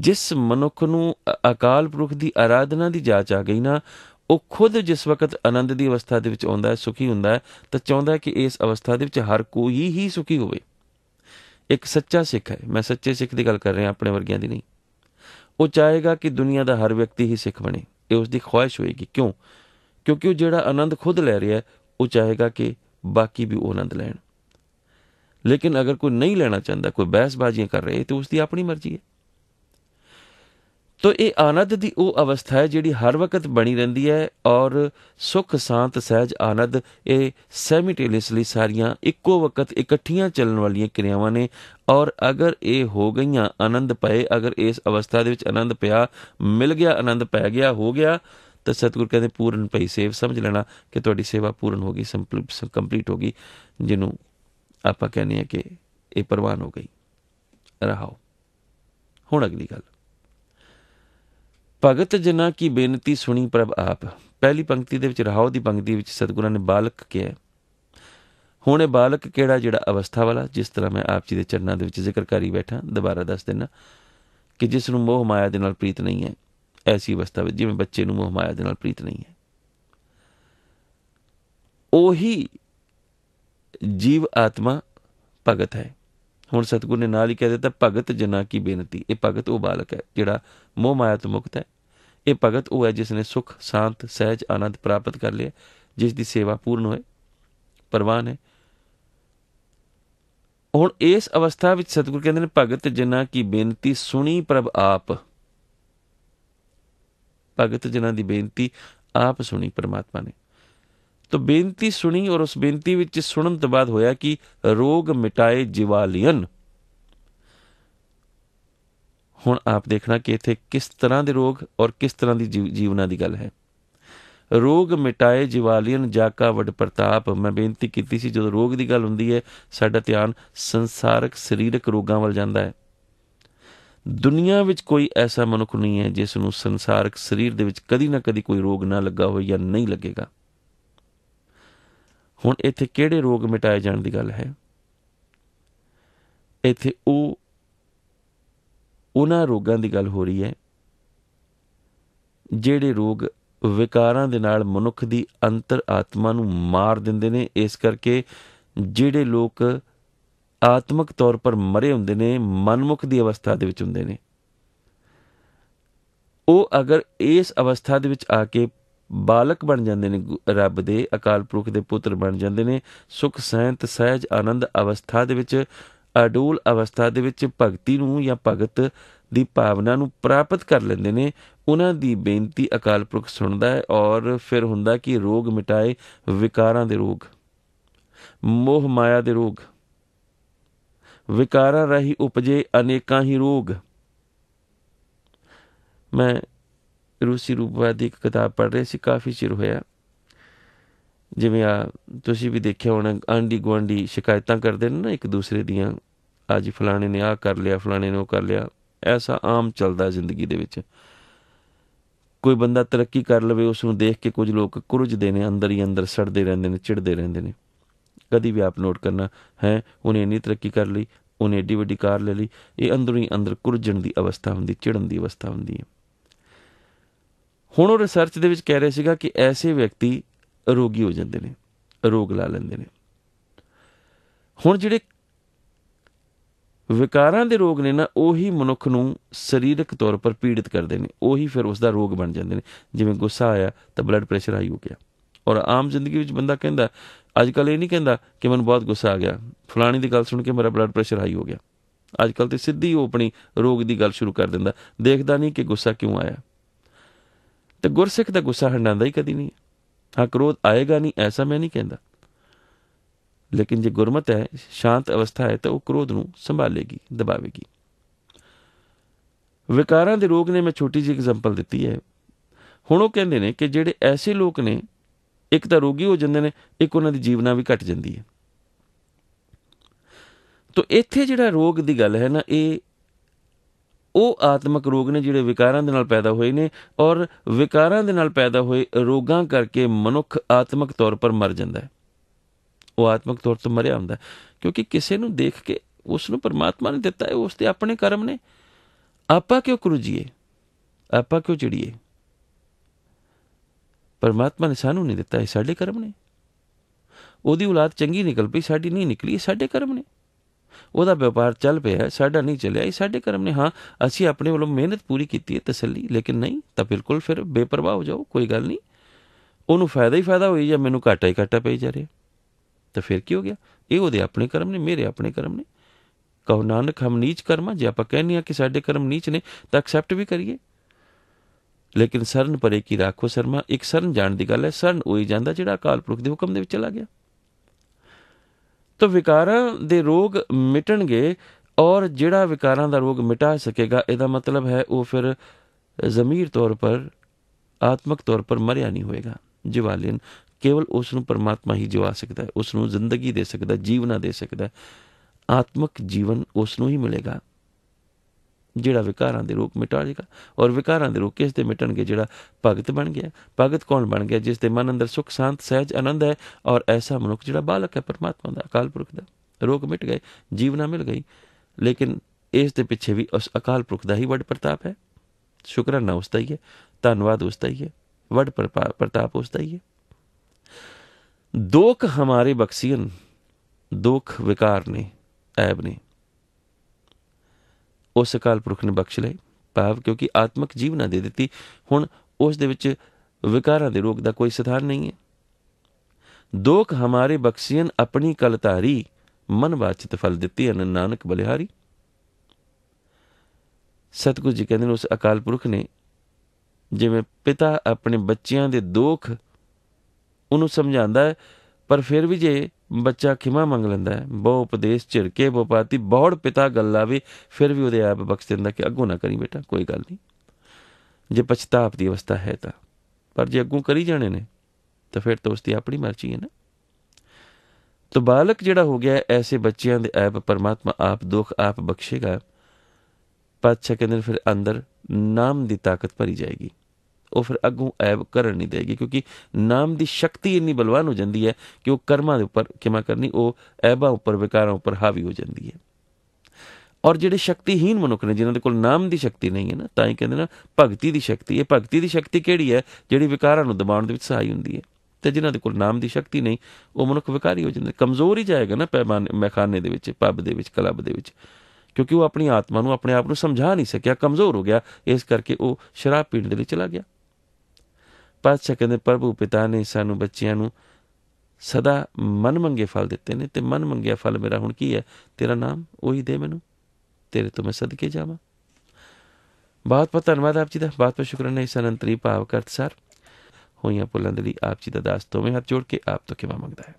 ਜਿਸ ਮਨੁੱਖ ਨੂੰ ਅਕਾਲ ਪੁਰਖ ਦੀ ਆਰਾਧਨਾ ਦੀ ਜਾਚ ਆ ਗਈ ਨਾ ਉਹ ਖੁਦ ਜਿਸ ਵਕਤ ਆਨੰਦ ਦੀ ਅਵਸਥਾ ਦੇ ਵਿੱਚ ਆਉਂਦਾ ਹੈ ਸੁਖੀ ਹੁੰਦਾ ਹੈ ਤਾਂ ਚਾਹੁੰਦਾ ਹੈ ਕਿ ਇਸ ਅਵਸਥਾ ਦੇ ਵਿੱਚ ਹਰ ਕੋਈ ਹੀ ਸੁਖੀ ਹੋਵੇ ਇੱਕ ਸੱਚਾ ਸਿੱਖ ਹੈ ਮੈਂ ਸੱਚੇ ਸਿੱਖ ਦੀ ਗੱਲ ਕਰ ਰਿਹਾ ਆਪਣੇ ਵਰਗਿਆਂ ਦੀ ਨਹੀਂ ਉਹ ਚਾਹੇਗਾ ਕਿ ਦੁਨੀਆ ਦਾ ਹਰ ਵਿਅਕਤੀ ਹੀ ਸਿੱਖ ਬਣੇ ਇਹ ਉਸ ਦੀ ਖੁਆਇਸ਼ ਹੋਏਗੀ ਕਿਉਂ ਕਿਉਂਕਿ ਉਹ ਜਿਹੜਾ ਆਨੰਦ ਖੁਦ ਲੈ ਰਿਹਾ ਹੈ ਉਹ ਚਾਹੇਗਾ ਕਿ ਬਾਕੀ ਵੀ ਉਹ ਆਨੰਦ ਲੈਣ ਲੇਕਿਨ ਅਗਰ ਕੋਈ ਨਹੀਂ ਲੈਣਾ ਚਾਹੁੰਦਾ ਕੋਈ ਬਹਿਸਬਾਜ਼ੀਆਂ ਕਰ ਰਿਹਾ ਹੈ ਤੇ ਉਸ ਦੀ ਆਪਣੀ ਮਰਜ਼ੀ ਹੈ ਤੋ ਇਹ ਆਨੰਦ ਦੀ ਉਹ ਅਵਸਥਾ ਹੈ ਜਿਹੜੀ ਹਰ ਵਕਤ ਬਣੀ ਰਹਿੰਦੀ ਹੈ ਔਰ ਸੁਖ ਸ਼ਾਂਤ ਸਹਿਜ ਆਨੰਦ ਇਹ ਸੈਮੀਟੇਲਿਸਲੀ ਸਾਰੀਆਂ ਇੱਕੋ ਵਕਤ ਇਕੱਠੀਆਂ ਚੱਲਣ ਵਾਲੀਆਂ ਕਿਰਿਆਵਾਂ ਨੇ ਔਰ ਅਗਰ ਇਹ ਹੋ ਗਈਆਂ ਆਨੰਦ ਪਏ ਅਗਰ ਇਸ ਅਵਸਥਾ ਦੇ ਵਿੱਚ ਆਨੰਦ ਪਿਆ ਮਿਲ ਗਿਆ ਆਨੰਦ ਪੈ ਗਿਆ ਹੋ ਗਿਆ ਤਾਂ ਸਤਿਗੁਰ ਕਹਿੰਦੇ ਪੂਰਨ ਪਈ ਸੇਵ ਸਮਝ ਲੈਣਾ ਕਿ ਤੁਹਾਡੀ ਸੇਵਾ ਪੂਰਨ ਹੋ ਗਈ ਸੰਪਲੀਟ ਹੋ ਗਈ ਜਿਹਨੂੰ ਆਪਾਂ ਕਹਿੰਦੇ ਆ ਕਿ ਇਹ ਪ੍ਰਵਾਨ ਹੋ ਗਈ ਰਹਾਓ ਹੁਣ ਅਗਲੀ ਗੱਲ ਭਗਤ ਜਨਾਂ ਕੀ ਬੇਨਤੀ ਸੁਣੀ ਪ੍ਰਭ ਆਪ ਪਹਿਲੀ ਪੰਕਤੀ ਦੇ ਵਿੱਚ ਰਹਾਓ ਦੀ ਪੰਕਤੀ ਵਿੱਚ ਸਤਿਗੁਰਾਂ ਨੇ ਬਾਲਕ ਕਿਹਾ ਹੁਣ ਇਹ ਬਾਲਕ ਕਿਹੜਾ ਜਿਹੜਾ ਅਵਸਥਾ ਵਾਲਾ ਜਿਸ ਤਰ੍ਹਾਂ ਮੈਂ ਆਪ ਜੀ ਦੇ ਚਰਨਾਂ ਦੇ ਵਿੱਚ ਜ਼ਿਕਰ ਕਰੀ ਬੈਠਾ ਦੁਬਾਰਾ ਦੱਸ ਦੇਣਾ ਕਿ ਜਿਸ ਨੂੰ ਮੋਹ ਮਾਇਆ ਦੇ ਨਾਲ ਪ੍ਰੀਤ ਨਹੀਂ ਹੈ ਐਸੀ ਅਵਸਥਾ ਵਿੱਚ ਜਿਵੇਂ ਬੱਚੇ ਨੂੰ ਮੋਹ ਮਾਇਆ ਦੇ ਨਾਲ ਪ੍ਰੀਤ ਨਹੀਂ ਹੈ ਉਹੀ ਜੀਵ ਆਤਮਾ ਭਗਤ ਹੈ ਹੁਣ ਸਤਗੁਰ ਨੇ ਨਾਲ ਹੀ ਕਹਿ ਦਿੱਤਾ ਭਗਤ ਜਨਾ ਕੀ ਬੇਨਤੀ ਇਹ ਭਗਤ ਉਹ ਬਾਲਕ ਹੈ ਜਿਹੜਾ ਮੋਹ ਮਾਇਆ ਤੋਂ ਮੁਕਤ ਹੈ ਇਹ ਭਗਤ ਉਹ ਹੈ ਜਿਸ ਨੇ ਸੁਖ ਸ਼ਾਂਤ ਸਹਿਜ ਆਨੰਦ ਪ੍ਰਾਪਤ ਕਰ ਲਿਆ ਜਿਸ ਦੀ ਸੇਵਾ ਪੂਰਨ ਹੋਏ ਪਰਵਾਨ ਹੈ ਹੁਣ ਇਸ ਅਵਸਥਾ ਵਿੱਚ ਸਤਗੁਰ ਕਹਿੰਦੇ ਨੇ ਭਗਤ ਜਨਾ ਕੀ ਬੇਨਤੀ ਸੁਣੀ ਪ੍ਰਭ ਆਪ ਭਗਤ ਜਨਾ ਦੀ ਬੇਨਤੀ ਆਪ ਸੁਣੀ ਪ੍ਰਮਾਤਮਾ ਨੇ ਤੋ ਬੇਨਤੀ ਸੁਣੀ ਔਰ ਉਸ ਬੇਨਤੀ ਵਿੱਚ ਸੁਣਨ ਤੋਂ ਬਾਅਦ ਹੋਇਆ ਕਿ ਰੋਗ ਮਿਟਾਏ ਜਿਵਾਲੀਨ ਹੁਣ ਆਪ ਦੇਖਣਾ ਕਿ ਇਥੇ ਕਿਸ ਤਰ੍ਹਾਂ ਦੇ ਰੋਗ ਔਰ ਕਿਸ ਤਰ੍ਹਾਂ ਦੀ ਜੀਵਨਾ ਦੀ ਗੱਲ ਹੈ ਰੋਗ ਮਿਟਾਏ ਜਿਵਾਲੀਨ ਜਾਕਾ ਵਡ ਪ੍ਰਤਾਪ ਮੈਂ ਬੇਨਤੀ ਕੀਤੀ ਸੀ ਜਦੋਂ ਰੋਗ ਦੀ ਗੱਲ ਹੁੰਦੀ ਹੈ ਸਾਡਾ ਧਿਆਨ ਸੰਸਾਰਕ ਸਰੀਰਕ ਰੋਗਾਂ ਵੱਲ ਜਾਂਦਾ ਹੈ ਦੁਨੀਆ ਵਿੱਚ ਕੋਈ ਐਸਾ ਮਨੁੱਖ ਨਹੀਂ ਹੈ ਜਿਸ ਨੂੰ ਸੰਸਾਰਕ ਸਰੀਰ ਦੇ ਵਿੱਚ ਕਦੀ ਨਾ ਕਦੀ ਕੋਈ ਰੋਗ ਨਾ ਲੱਗਾ ਹੋਵੇ ਜਾਂ ਨਹੀਂ ਲੱਗੇਗਾ ਹੁਣ ਇੱਥੇ ਕਿਹੜੇ ਰੋਗ ਮਿਟਾਏ ਜਾਣ ਦੀ ਗੱਲ ਹੈ ਇੱਥੇ ਉਹ ਉਹਨਾਂ ਰੋਗਾਂ ਦੀ ਗੱਲ ਹੋ ਰਹੀ ਹੈ ਜਿਹੜੇ ਰੋਗ ਵਿਕਾਰਾਂ ਦੇ ਨਾਲ ਮਨੁੱਖ ਦੀ ਅੰਤਰ ਆਤਮਾ ਨੂੰ ਮਾਰ ਦਿੰਦੇ ਨੇ ਇਸ ਕਰਕੇ ਜਿਹੜੇ ਲੋਕ ਆਤਮਿਕ ਤੌਰ ਪਰ ਮਰੇ ਹੁੰਦੇ ਨੇ ਮਨਮੁਖ ਦੀ ਅਵਸਥਾ ਦੇ ਵਿੱਚ ਹੁੰਦੇ ਨੇ ਉਹ ਅਗਰ ਇਸ ਅਵਸਥਾ ਦੇ ਵਿੱਚ ਆ ਕੇ ਬਾਲਕ ਬਣ ਜਾਂਦੇ ਨੇ ਰੱਬ ਦੇ ਅਕਾਲ ਪੁਰਖ ਦੇ ਪੁੱਤਰ ਬਣ ਜਾਂਦੇ ਨੇ ਸੁਖ ਸਹਿਤ ਸਹਿਜ ਆਨੰਦ ਅਵਸਥਾ ਦੇ ਵਿੱਚ ਅਡੂਲ ਅਵਸਥਾ ਦੇ ਵਿੱਚ ਭਗਤੀ ਨੂੰ ਜਾਂ ਭਗਤ ਦੀ ਭਾਵਨਾ ਨੂੰ ਪ੍ਰਾਪਤ ਕਰ ਲੈਂਦੇ ਨੇ ਉਹਨਾਂ ਦੀ ਬੇਨਤੀ ਅਕਾਲ ਪੁਰਖ ਸੁਣਦਾ ਹੈ ਔਰ ਫਿਰ ਹੁੰਦਾ ਕਿ ਰੋਗ ਮਿਟਾਏ ਵਿਕਾਰਾਂ ਦੇ ਰੋਗ ਮੋਹ ਮਾਇਆ ਦੇ ਰੋਗ ਵਿਕਾਰਾਂ ਰਹੀ ਉਪਜੇ ਅਨੇਕਾਂ ਹੀ ਰੋਗ ਮੈਂ ਰੂਸੀ ਰੂਪਵਾਦ ਦੀ ਇੱਕ ਕਿਤਾਬ ਪੜ੍ਹ ਰਹੇ ਸੀ ਕਾਫੀ ਚਿਰ ਹੋਇਆ ਜਿਵੇਂ ਆ ਤੁਸੀਂ ਵੀ ਦੇਖਿਆ ਹੋਣਾ ਆਂਡੀ ਗਵਾਂਡੀ ਸ਼ਿਕਾਇਤਾਂ ਕਰਦੇ ਨੇ ਨਾ ਇੱਕ ਦੂਸਰੇ ਦੀਆਂ ਅੱਜ ਫਲਾਣੇ ਨੇ ਆ ਕਰ ਲਿਆ ਫਲਾਣੇ ਨੇ ਉਹ ਕਰ ਲਿਆ ਐਸਾ ਆਮ ਚੱਲਦਾ ਜ਼ਿੰਦਗੀ ਦੇ ਵਿੱਚ ਕੋਈ ਬੰਦਾ ਤਰੱਕੀ ਕਰ ਲਵੇ ਉਸ ਨੂੰ ਦੇਖ ਕੇ ਕੁਝ ਲੋਕ ਕੁਰਜਦੇ ਨੇ ਅੰਦਰ ਹੀ ਅੰਦਰ ਸੜਦੇ ਰਹਿੰਦੇ ਨੇ ਚਿੜਦੇ ਰਹਿੰਦੇ ਨੇ ਕਦੀ ਵੀ ਆਪ ਨੋਟ ਕਰਨਾ ਹੈ ਉਹਨੇ ਇੰਨੀ ਤਰੱਕੀ ਕਰ ਲਈ ਉਹਨੇ ਏਡੀ ਵੱਡੀ ਕਾਰ ਲੈ ਲਈ ਇਹ ਅੰਦਰੋਂ ਹੀ ਅੰਦਰ ਕੁਰਜਣ ਦੀ ਅਵਸਥਾ ਹੁੰਦੀ ਚਿੜਨ ਦੀ ਅਵਸਥਾ ਹੁੰਦੀ ਹੈ ਹੁਣ ਉਹ ਰਿਸਰਚ ਦੇ ਵਿੱਚ ਕਹਿ ਰਿਹਾ ਸੀਗਾ ਕਿ ਐਸੇ ਵਿਅਕਤੀ ਰੋਗੀ ਹੋ ਜਾਂਦੇ ਨੇ ਰੋਗ ਲਾ ਲੈਂਦੇ ਨੇ ਹੁਣ ਜਿਹੜੇ ਵਿਕਾਰਾਂ ਦੇ ਰੋਗ ਨੇ ਨਾ ਉਹੀ ਮਨੁੱਖ ਨੂੰ ਸਰੀਰਕ ਤੌਰ 'ਤੇ ਪੀੜਿਤ ਕਰਦੇ ਨੇ ਉਹੀ ਫਿਰ ਉਸ ਦਾ ਰੋਗ ਬਣ ਜਾਂਦੇ ਨੇ ਜਿਵੇਂ ਗੁੱਸਾ ਆਇਆ ਤਾਂ ਬਲੱਡ ਪ੍ਰੈਸ਼ਰ ਹਾਈ ਹੋ ਗਿਆ ਔਰ ਆਮ ਜ਼ਿੰਦਗੀ ਵਿੱਚ ਬੰਦਾ ਕਹਿੰਦਾ ਅੱਜ ਕੱਲ ਇਹ ਨਹੀਂ ਕਹਿੰਦਾ ਕਿ ਮੈਨੂੰ ਬਹੁਤ ਗੁੱਸਾ ਆ ਗਿਆ ਫਲਾਣੀ ਦੀ ਗੱਲ ਸੁਣ ਕੇ ਮੇਰਾ ਬਲੱਡ ਪ੍ਰੈਸ਼ਰ ਹਾਈ ਹੋ ਗਿਆ ਅੱਜ ਕੱਲ ਤੇ ਸਿੱਧੀ ਉਹ ਆਪਣੀ ਰੋਗ ਦੀ ਗੱਲ ਸ਼ੁਰੂ ਕਰ ਦਿੰਦਾ ਦੇਖਦਾ ਨਹੀਂ ਕਿ ਗੁੱਸਾ ਕਿਉਂ ਆਇਆ ਤੇ ਗੁਰਸਿੱਖ ਦਾ ਗੁੱਸਾ ਹੰਡਾਉਂਦਾ ਹੀ ਕਦੀ ਨਹੀਂ ਹਾਂ ਕ੍ਰੋਧ ਆਏਗਾ ਨਹੀਂ ਐਸਾ ਮੈਂ ਨਹੀਂ ਕਹਿੰਦਾ ਲੇਕਿਨ ਜੇ ਗੁਰਮਤ ਹੈ ਸ਼ਾਂਤ ਅਵਸਥਾ ਹੈ ਤਾਂ ਉਹ ਕ੍ਰੋਧ ਨੂੰ ਸੰਭਾਲੇਗੀ ਦਬਾਵੇਗੀ ਵਿਕਾਰਾਂ ਦੇ ਰੋਗ ਨੇ ਮੈਂ ਛੋਟੀ ਜਿਹੀ ਐਗਜ਼ਾਮਪਲ ਦਿੱਤੀ ਹੈ ਹੁਣ ਉਹ ਕਹਿੰਦੇ ਨੇ ਕਿ ਜਿਹੜੇ ਐਸੇ ਲੋਕ ਨੇ ਇੱਕ ਤਾਂ ਰੋਗੀ ਹੋ ਜਾਂਦੇ ਨੇ ਇੱਕ ਉਹਨਾਂ ਦੀ ਜੀਵਨਾ ਵੀ ਘਟ ਜਾਂਦੀ ਹੈ ਤੋਂ ਇੱਥੇ ਜਿਹੜਾ ਰੋਗ ਦੀ ਗੱਲ ਹੈ ਨਾ ਇਹ ਉਹ ਆਤਮਿਕ ਰੋਗ ਨੇ ਜਿਹੜੇ ਵਿਕਾਰਾਂ ਦੇ ਨਾਲ ਪੈਦਾ ਹੋਏ ਨੇ ਔਰ ਵਿਕਾਰਾਂ ਦੇ ਨਾਲ ਪੈਦਾ ਹੋਏ ਰੋਗਾਂ ਕਰਕੇ ਮਨੁੱਖ ਆਤਮਿਕ ਤੌਰ ਪਰ ਮਰ ਜਾਂਦਾ ਹੈ ਉਹ ਆਤਮਿਕ ਤੌਰ ਤੇ ਮਰਿਆ ਹੁੰਦਾ ਕਿਉਂਕਿ ਕਿਸੇ ਨੂੰ ਦੇਖ ਕੇ ਉਸ ਨੂੰ ਪਰਮਾਤਮਾ ਨੇ ਦਿੱਤਾ ਹੈ ਉਸ ਤੇ ਆਪਣੇ ਕਰਮ ਨੇ ਆਪਾਂ ਕਿਉਂ ਕਰੂਜੀਏ ਆਪਾਂ ਕਿਉਂ ਜੜੀਏ ਪਰਮਾਤਮਾ ਨੇ ਸਾਨੂੰ ਨਹੀਂ ਦਿੱਤਾ ਇਹ ਸਾਡੇ ਕਰਮ ਨੇ ਉਹਦੀ ਔਲਾਦ ਚੰਗੀ ਨਿਕਲ ਪਈ ਸਾਡੀ ਨਹੀਂ ਨਿਕਲੀ ਸਾਡੇ ਕਰਮ ਨੇ ਉਹਦਾ ਵਪਾਰ ਚੱਲ ਪਿਆ ਸਾਡਾ ਨਹੀਂ ਚੱਲਿਆ ਇਹ ਸਾਡੇ ਕਰਮ ਨੇ ਹਾਂ ਅਸੀਂ ਆਪਣੇ ਵੱਲੋਂ ਮਿਹਨਤ ਪੂਰੀ ਕੀਤੀ ਹੈ ਤਸੱਲੀ ਲੇਕਿਨ ਨਹੀਂ ਤਾਂ ਬਿਲਕੁਲ ਫਿਰ ਬੇਪਰਵਾਹ ਹੋ ਜਾਓ ਕੋਈ ਗੱਲ ਨਹੀਂ ਉਹਨੂੰ ਫਾਇਦਾ ਹੀ ਫਾਇਦਾ ਹੋਈ ਜਾਂ ਮੈਨੂੰ ਘਾਟਾ ਹੀ ਘਾਟਾ ਪਈ ਜਾ ਰਿਹਾ ਤਾਂ ਫਿਰ ਕੀ ਹੋ ਗਿਆ ਇਹ ਉਹਦੇ ਆਪਣੇ ਕਰਮ ਨੇ ਮੇਰੇ ਆਪਣੇ ਕਰਮ ਨੇ ਕਹੋ ਨਾਨਕ ਹਮ ਨੀਚ ਕਰਮਾ ਜੇ ਆਪਾਂ ਕਹਿੰਨੀ ਆ ਕਿ ਸਾਡੇ ਕਰਮ ਨੀਚ ਨੇ ਤਾਂ ਐਕਸੈਪਟ ਵੀ ਕਰੀਏ ਲੇਕਿਨ ਸਰਨ ਪਰੇ ਕੀ ਰੱਖੋ ਸਰਮਾ ਇੱਕ ਸਰਨ ਜਾਣ ਦੀ ਗੱਲ ਹੈ ਸਰਨ ਹੀ ਜਾਂਦਾ ਜਿਹੜਾ ਕਾਲਪੁਰਖ ਪੁਰਖ ਦੇ ਹੁਕਮ ਦੇ ਵਿੱਚ ਚਲਾ ਗਿਆ ਤਾਂ ਵਿਕਾਰਾਂ ਦੇ ਰੋਗ ਮਿਟਣਗੇ ਔਰ ਜਿਹੜਾ ਵਿਕਾਰਾਂ ਦਾ ਰੋਗ ਮਿਟਾ ਸਕੇਗਾ ਇਹਦਾ ਮਤਲਬ ਹੈ ਉਹ ਫਿਰ ਜ਼ਮੀਰ ਤੌਰ ਪਰ ਆਤਮਕ ਤੌਰ ਪਰ ਮਰਿਆ ਨਹੀਂ ਹੋਏਗਾ ਜਿਵਾਲਿਨ ਕੇਵਲ ਉਸ ਨੂੰ ਪਰਮਾਤਮਾ ਹੀ ਜਿਵਾ ਸਕਦਾ ਹੈ ਉਸ ਨੂੰ ਜ਼ਿੰਦਗੀ ਦੇ ਸਕਦਾ ਜੀਵਨਾ ਦੇ ਸਕਦਾ ਆਤਮਕ ਜੀਵਨ ਉਸ ਨੂੰ ਹੀ ਮਿਲੇਗਾ ਜਿਹੜਾ ਵਿਕਾਰਾਂ ਦੇ ਰੂਪ ਮਿਟਾ ਲੇਗਾ ਔਰ ਵਿਕਾਰਾਂ ਦੇ ਰੂਪ ਕਿਸ ਤੇ ਮਿਟਣਗੇ ਜਿਹੜਾ ਭਗਤ ਬਣ ਗਿਆ ਭਗਤ ਕੌਣ ਬਣ ਗਿਆ ਜਿਸ ਦੇ ਮਨ ਅੰਦਰ ਸੁਖ ਸ਼ਾਂਤ ਸਹਿਜ ਆਨੰਦ ਹੈ ਔਰ ਐਸਾ ਮਨੁੱਖ ਜਿਹੜਾ ਬਾਲਕ ਹੈ ਪਰਮਾਤਮਾ ਦਾ ਅਕਾਲ ਪੁਰਖ ਦਾ ਰੋਗ ਮਿਟ ਗਏ ਜੀਵਨਾ ਮਿਲ ਗਈ ਲੇਕਿਨ ਇਸ ਦੇ ਪਿੱਛੇ ਵੀ ਉਸ ਅਕਾਲ ਪੁਰਖ ਦਾ ਹੀ ਵੱਡ ਪ੍ਰਤਾਪ ਹੈ ਸ਼ੁਕਰਾਨਾ ਉਸਦਾ ਹੀ ਹੈ ਧੰਨਵਾਦ ਉਸਦਾ ਹੀ ਹੈ ਵੱਡ ਪ੍ਰਤਾਪ ਉਸਦਾ ਹੀ ਹੈ ਦੋਖ ਹਮਾਰੇ ਬਖਸ਼ੀਨ ਦੁਖ ਵਿਕਾਰ ਨੇ ਐਬ ਨੇ ਉਸ ਅਕਾਲ ਪੁਰਖ ਨੇ ਬਖਸ਼ ਲਏ ਭਾਵ ਕਿਉਂਕਿ ਆਤਮਿਕ ਜੀਵਨਾ ਦੇ ਦਿੱਤੀ ਹੁਣ ਉਸ ਦੇ ਵਿੱਚ ਵਿਕਾਰਾਂ ਦੇ ਰੋਗ ਦਾ ਕੋਈ ਸਥਾਨ ਨਹੀਂ ਹੈ ਦੋਖ ਹਮਾਰੇ ਬਖਸ਼ੀਨ ਆਪਣੀ ਕਲਤਾਰੀ ਮਨ ਵਾਚਿਤ ਫਲ ਦਿੱਤੀ ਅਨ ਨਾਨਕ ਬਲਿਹਾਰੀ ਸਤਗੁਰੂ ਜੀ ਕਹਿੰਦੇ ਨੇ ਉਸ ਅਕਾਲ ਪੁਰਖ ਨੇ ਜਿਵੇਂ ਪਿਤਾ ਆਪਣੇ ਬੱਚਿਆਂ ਦੇ ਦੋਖ ਉਹਨੂੰ ਸਮਝਾਉਂਦਾ ਪਰ ਫਿਰ ਵੀ ਜੇ ਬੱਚਾ ਖਿਮਾ ਮੰਗ ਲੈਂਦਾ ਬਹੁ ਉਪਦੇਸ਼ ਝਿਰਕੇ ਬਪਾਤੀ ਬਹੁੜ ਪਿਤਾ ਗੱਲਾਂ ਵੀ ਫਿਰ ਵੀ ਉਹਦੇ ਆਪ ਬਖਸ਼ ਦਿੰਦਾ ਕਿ ਅੱਗੋਂ ਨਾ ਕਰੀ ਬੇਟਾ ਕੋਈ ਗੱਲ ਨਹੀਂ ਜੇ ਪਛਤਾਪ ਦੀ ਅਵਸਥਾ ਹੈ ਤਾਂ ਪਰ ਜੇ ਅੱਗੋਂ ਕਰੀ ਜਾਣੇ ਨੇ ਤਾਂ ਫਿਰ ਤਾਂ ਉਸ ਦੀ ਆਪਣੀ ਮਰਜ਼ੀ ਹੈ ਨਾ ਤੋ ਬਾਲਕ ਜਿਹੜਾ ਹੋ ਗਿਆ ਐਸੇ ਬੱਚਿਆਂ ਦੇ ਆਪ ਪਰਮਾਤਮਾ ਆਪ ਦੁੱਖ ਆਪ ਬਖਸ਼ੇਗਾ ਪਾਤਸ਼ਾਹ ਕਹਿੰਦੇ ਫਿਰ ਅੰਦਰ ਨਾਮ ਦੀ ਤਾਕਤ ਭਰੀ ਜਾਏਗੀ ਉਹ ਫਿਰ ਅੱਗੋਂ ਐਬ ਕਰਨ ਨਹੀਂ ਦੇਗੀ ਕਿਉਂਕਿ ਨਾਮ ਦੀ ਸ਼ਕਤੀ ਇੰਨੀ ਬਲਵਾਨ ਹੋ ਜਾਂਦੀ ਹੈ ਕਿ ਉਹ ਕਰਮਾਂ ਦੇ ਉੱਪਰ ਕਿਮਾ ਕਰਨੀ ਉਹ ਐਬਾ ਉੱਪਰ ਵਿਕਾਰਾਂ ਉੱਪਰ ਹਾਵੀ ਹੋ ਜਾਂਦੀ ਹੈ ਔਰ ਜਿਹੜੇ ਸ਼ਕਤੀਹੀਨ ਮਨੁੱਖ ਨੇ ਜਿਨ੍ਹਾਂ ਦੇ ਕੋਲ ਨਾਮ ਦੀ ਸ਼ਕਤੀ ਨਹੀਂ ਹੈ ਨਾ ਤਾਂ ਹੀ ਕਹਿੰਦੇ ਨਾ ਭਗਤੀ ਦੀ ਸ਼ਕਤੀ ਹੈ ਭਗਤੀ ਦੀ ਸ਼ਕਤੀ ਕਿਹੜੀ ਹੈ ਜਿਹੜੀ ਵਿਕਾਰਾਂ ਨੂੰ ਦਬਾਉਣ ਦੇ ਵਿੱਚ ਸਹਾਈ ਹੁੰਦੀ ਹੈ ਤੇ ਜਿਨ੍ਹਾਂ ਦੇ ਕੋਲ ਨਾਮ ਦੀ ਸ਼ਕਤੀ ਨਹੀਂ ਉਹ ਮਨੁੱਖ ਵਿਕਾਰੀ ਹੋ ਜਾਂਦੇ ਕਮਜ਼ੋਰ ਹੀ ਜਾਏਗਾ ਨਾ ਪੈਮਾਨੇ ਮਖਾਨੇ ਦੇ ਵਿੱਚ ਪੱਬ ਦੇ ਵਿੱਚ ਕਲੱਬ ਦੇ ਵਿੱਚ ਕਿਉਂਕਿ ਉਹ ਆਪਣੀ ਆਤਮਾ ਨੂੰ ਆਪਣੇ ਆਪ ਨੂੰ ਸਮਝਾ ਨਹੀਂ ਸਕਿਆ ਕਮਜ਼ੋਰ ਹੋ ਗਿਆ ਇਸ ਕਰਕੇ ਉਹ ਸ਼ਰਾਬ ਪੀਣ ਦੇ ਲਈ ਚਲਾ ਗਿਆ ਪਾਤਸ਼ਾਹ ਕਹਿੰਦੇ ਪ੍ਰਭੂ ਪਿਤਾ ਨੇ ਸਾਨੂੰ ਬੱਚਿਆਂ ਨੂੰ ਸਦਾ ਮਨ ਮੰਗੇ ਫਲ ਦਿੱਤੇ ਨੇ ਤੇ ਮਨ ਮੰਗਿਆ ਫਲ ਮੇਰਾ ਹੁਣ ਕੀ ਹੈ ਤੇਰਾ ਨਾਮ ਉਹੀ ਦੇ ਮੈਨੂੰ ਤੇਰੇ ਤੋਂ ਮੈਂ ਸਦਕੇ ਜਾਵਾਂ ਬਹੁਤ ਬਹੁਤ ਧੰਨਵਾਦ ਆਪ ਜੀ ਦਾ ਬਹੁਤ ਬਹੁਤ ਸ਼ੁਕਰਾਨਾ ਇਸ ਸੰਤਰੀ ਭਾਵ ਕਰਤ ਸਰ ਹੋਈਆਂ ਪੁਲੰਦਲੀ ਲਈ ਆਪ ਜੀ ਦਾ ਦਾਸ ਤੋਂ ਮੈਂ ਹੱਥ ਜੋੜ ਕੇ ਆਪ ਤੋਂ ਕਿਵਾ ਮੰਗਦਾ ਹੈ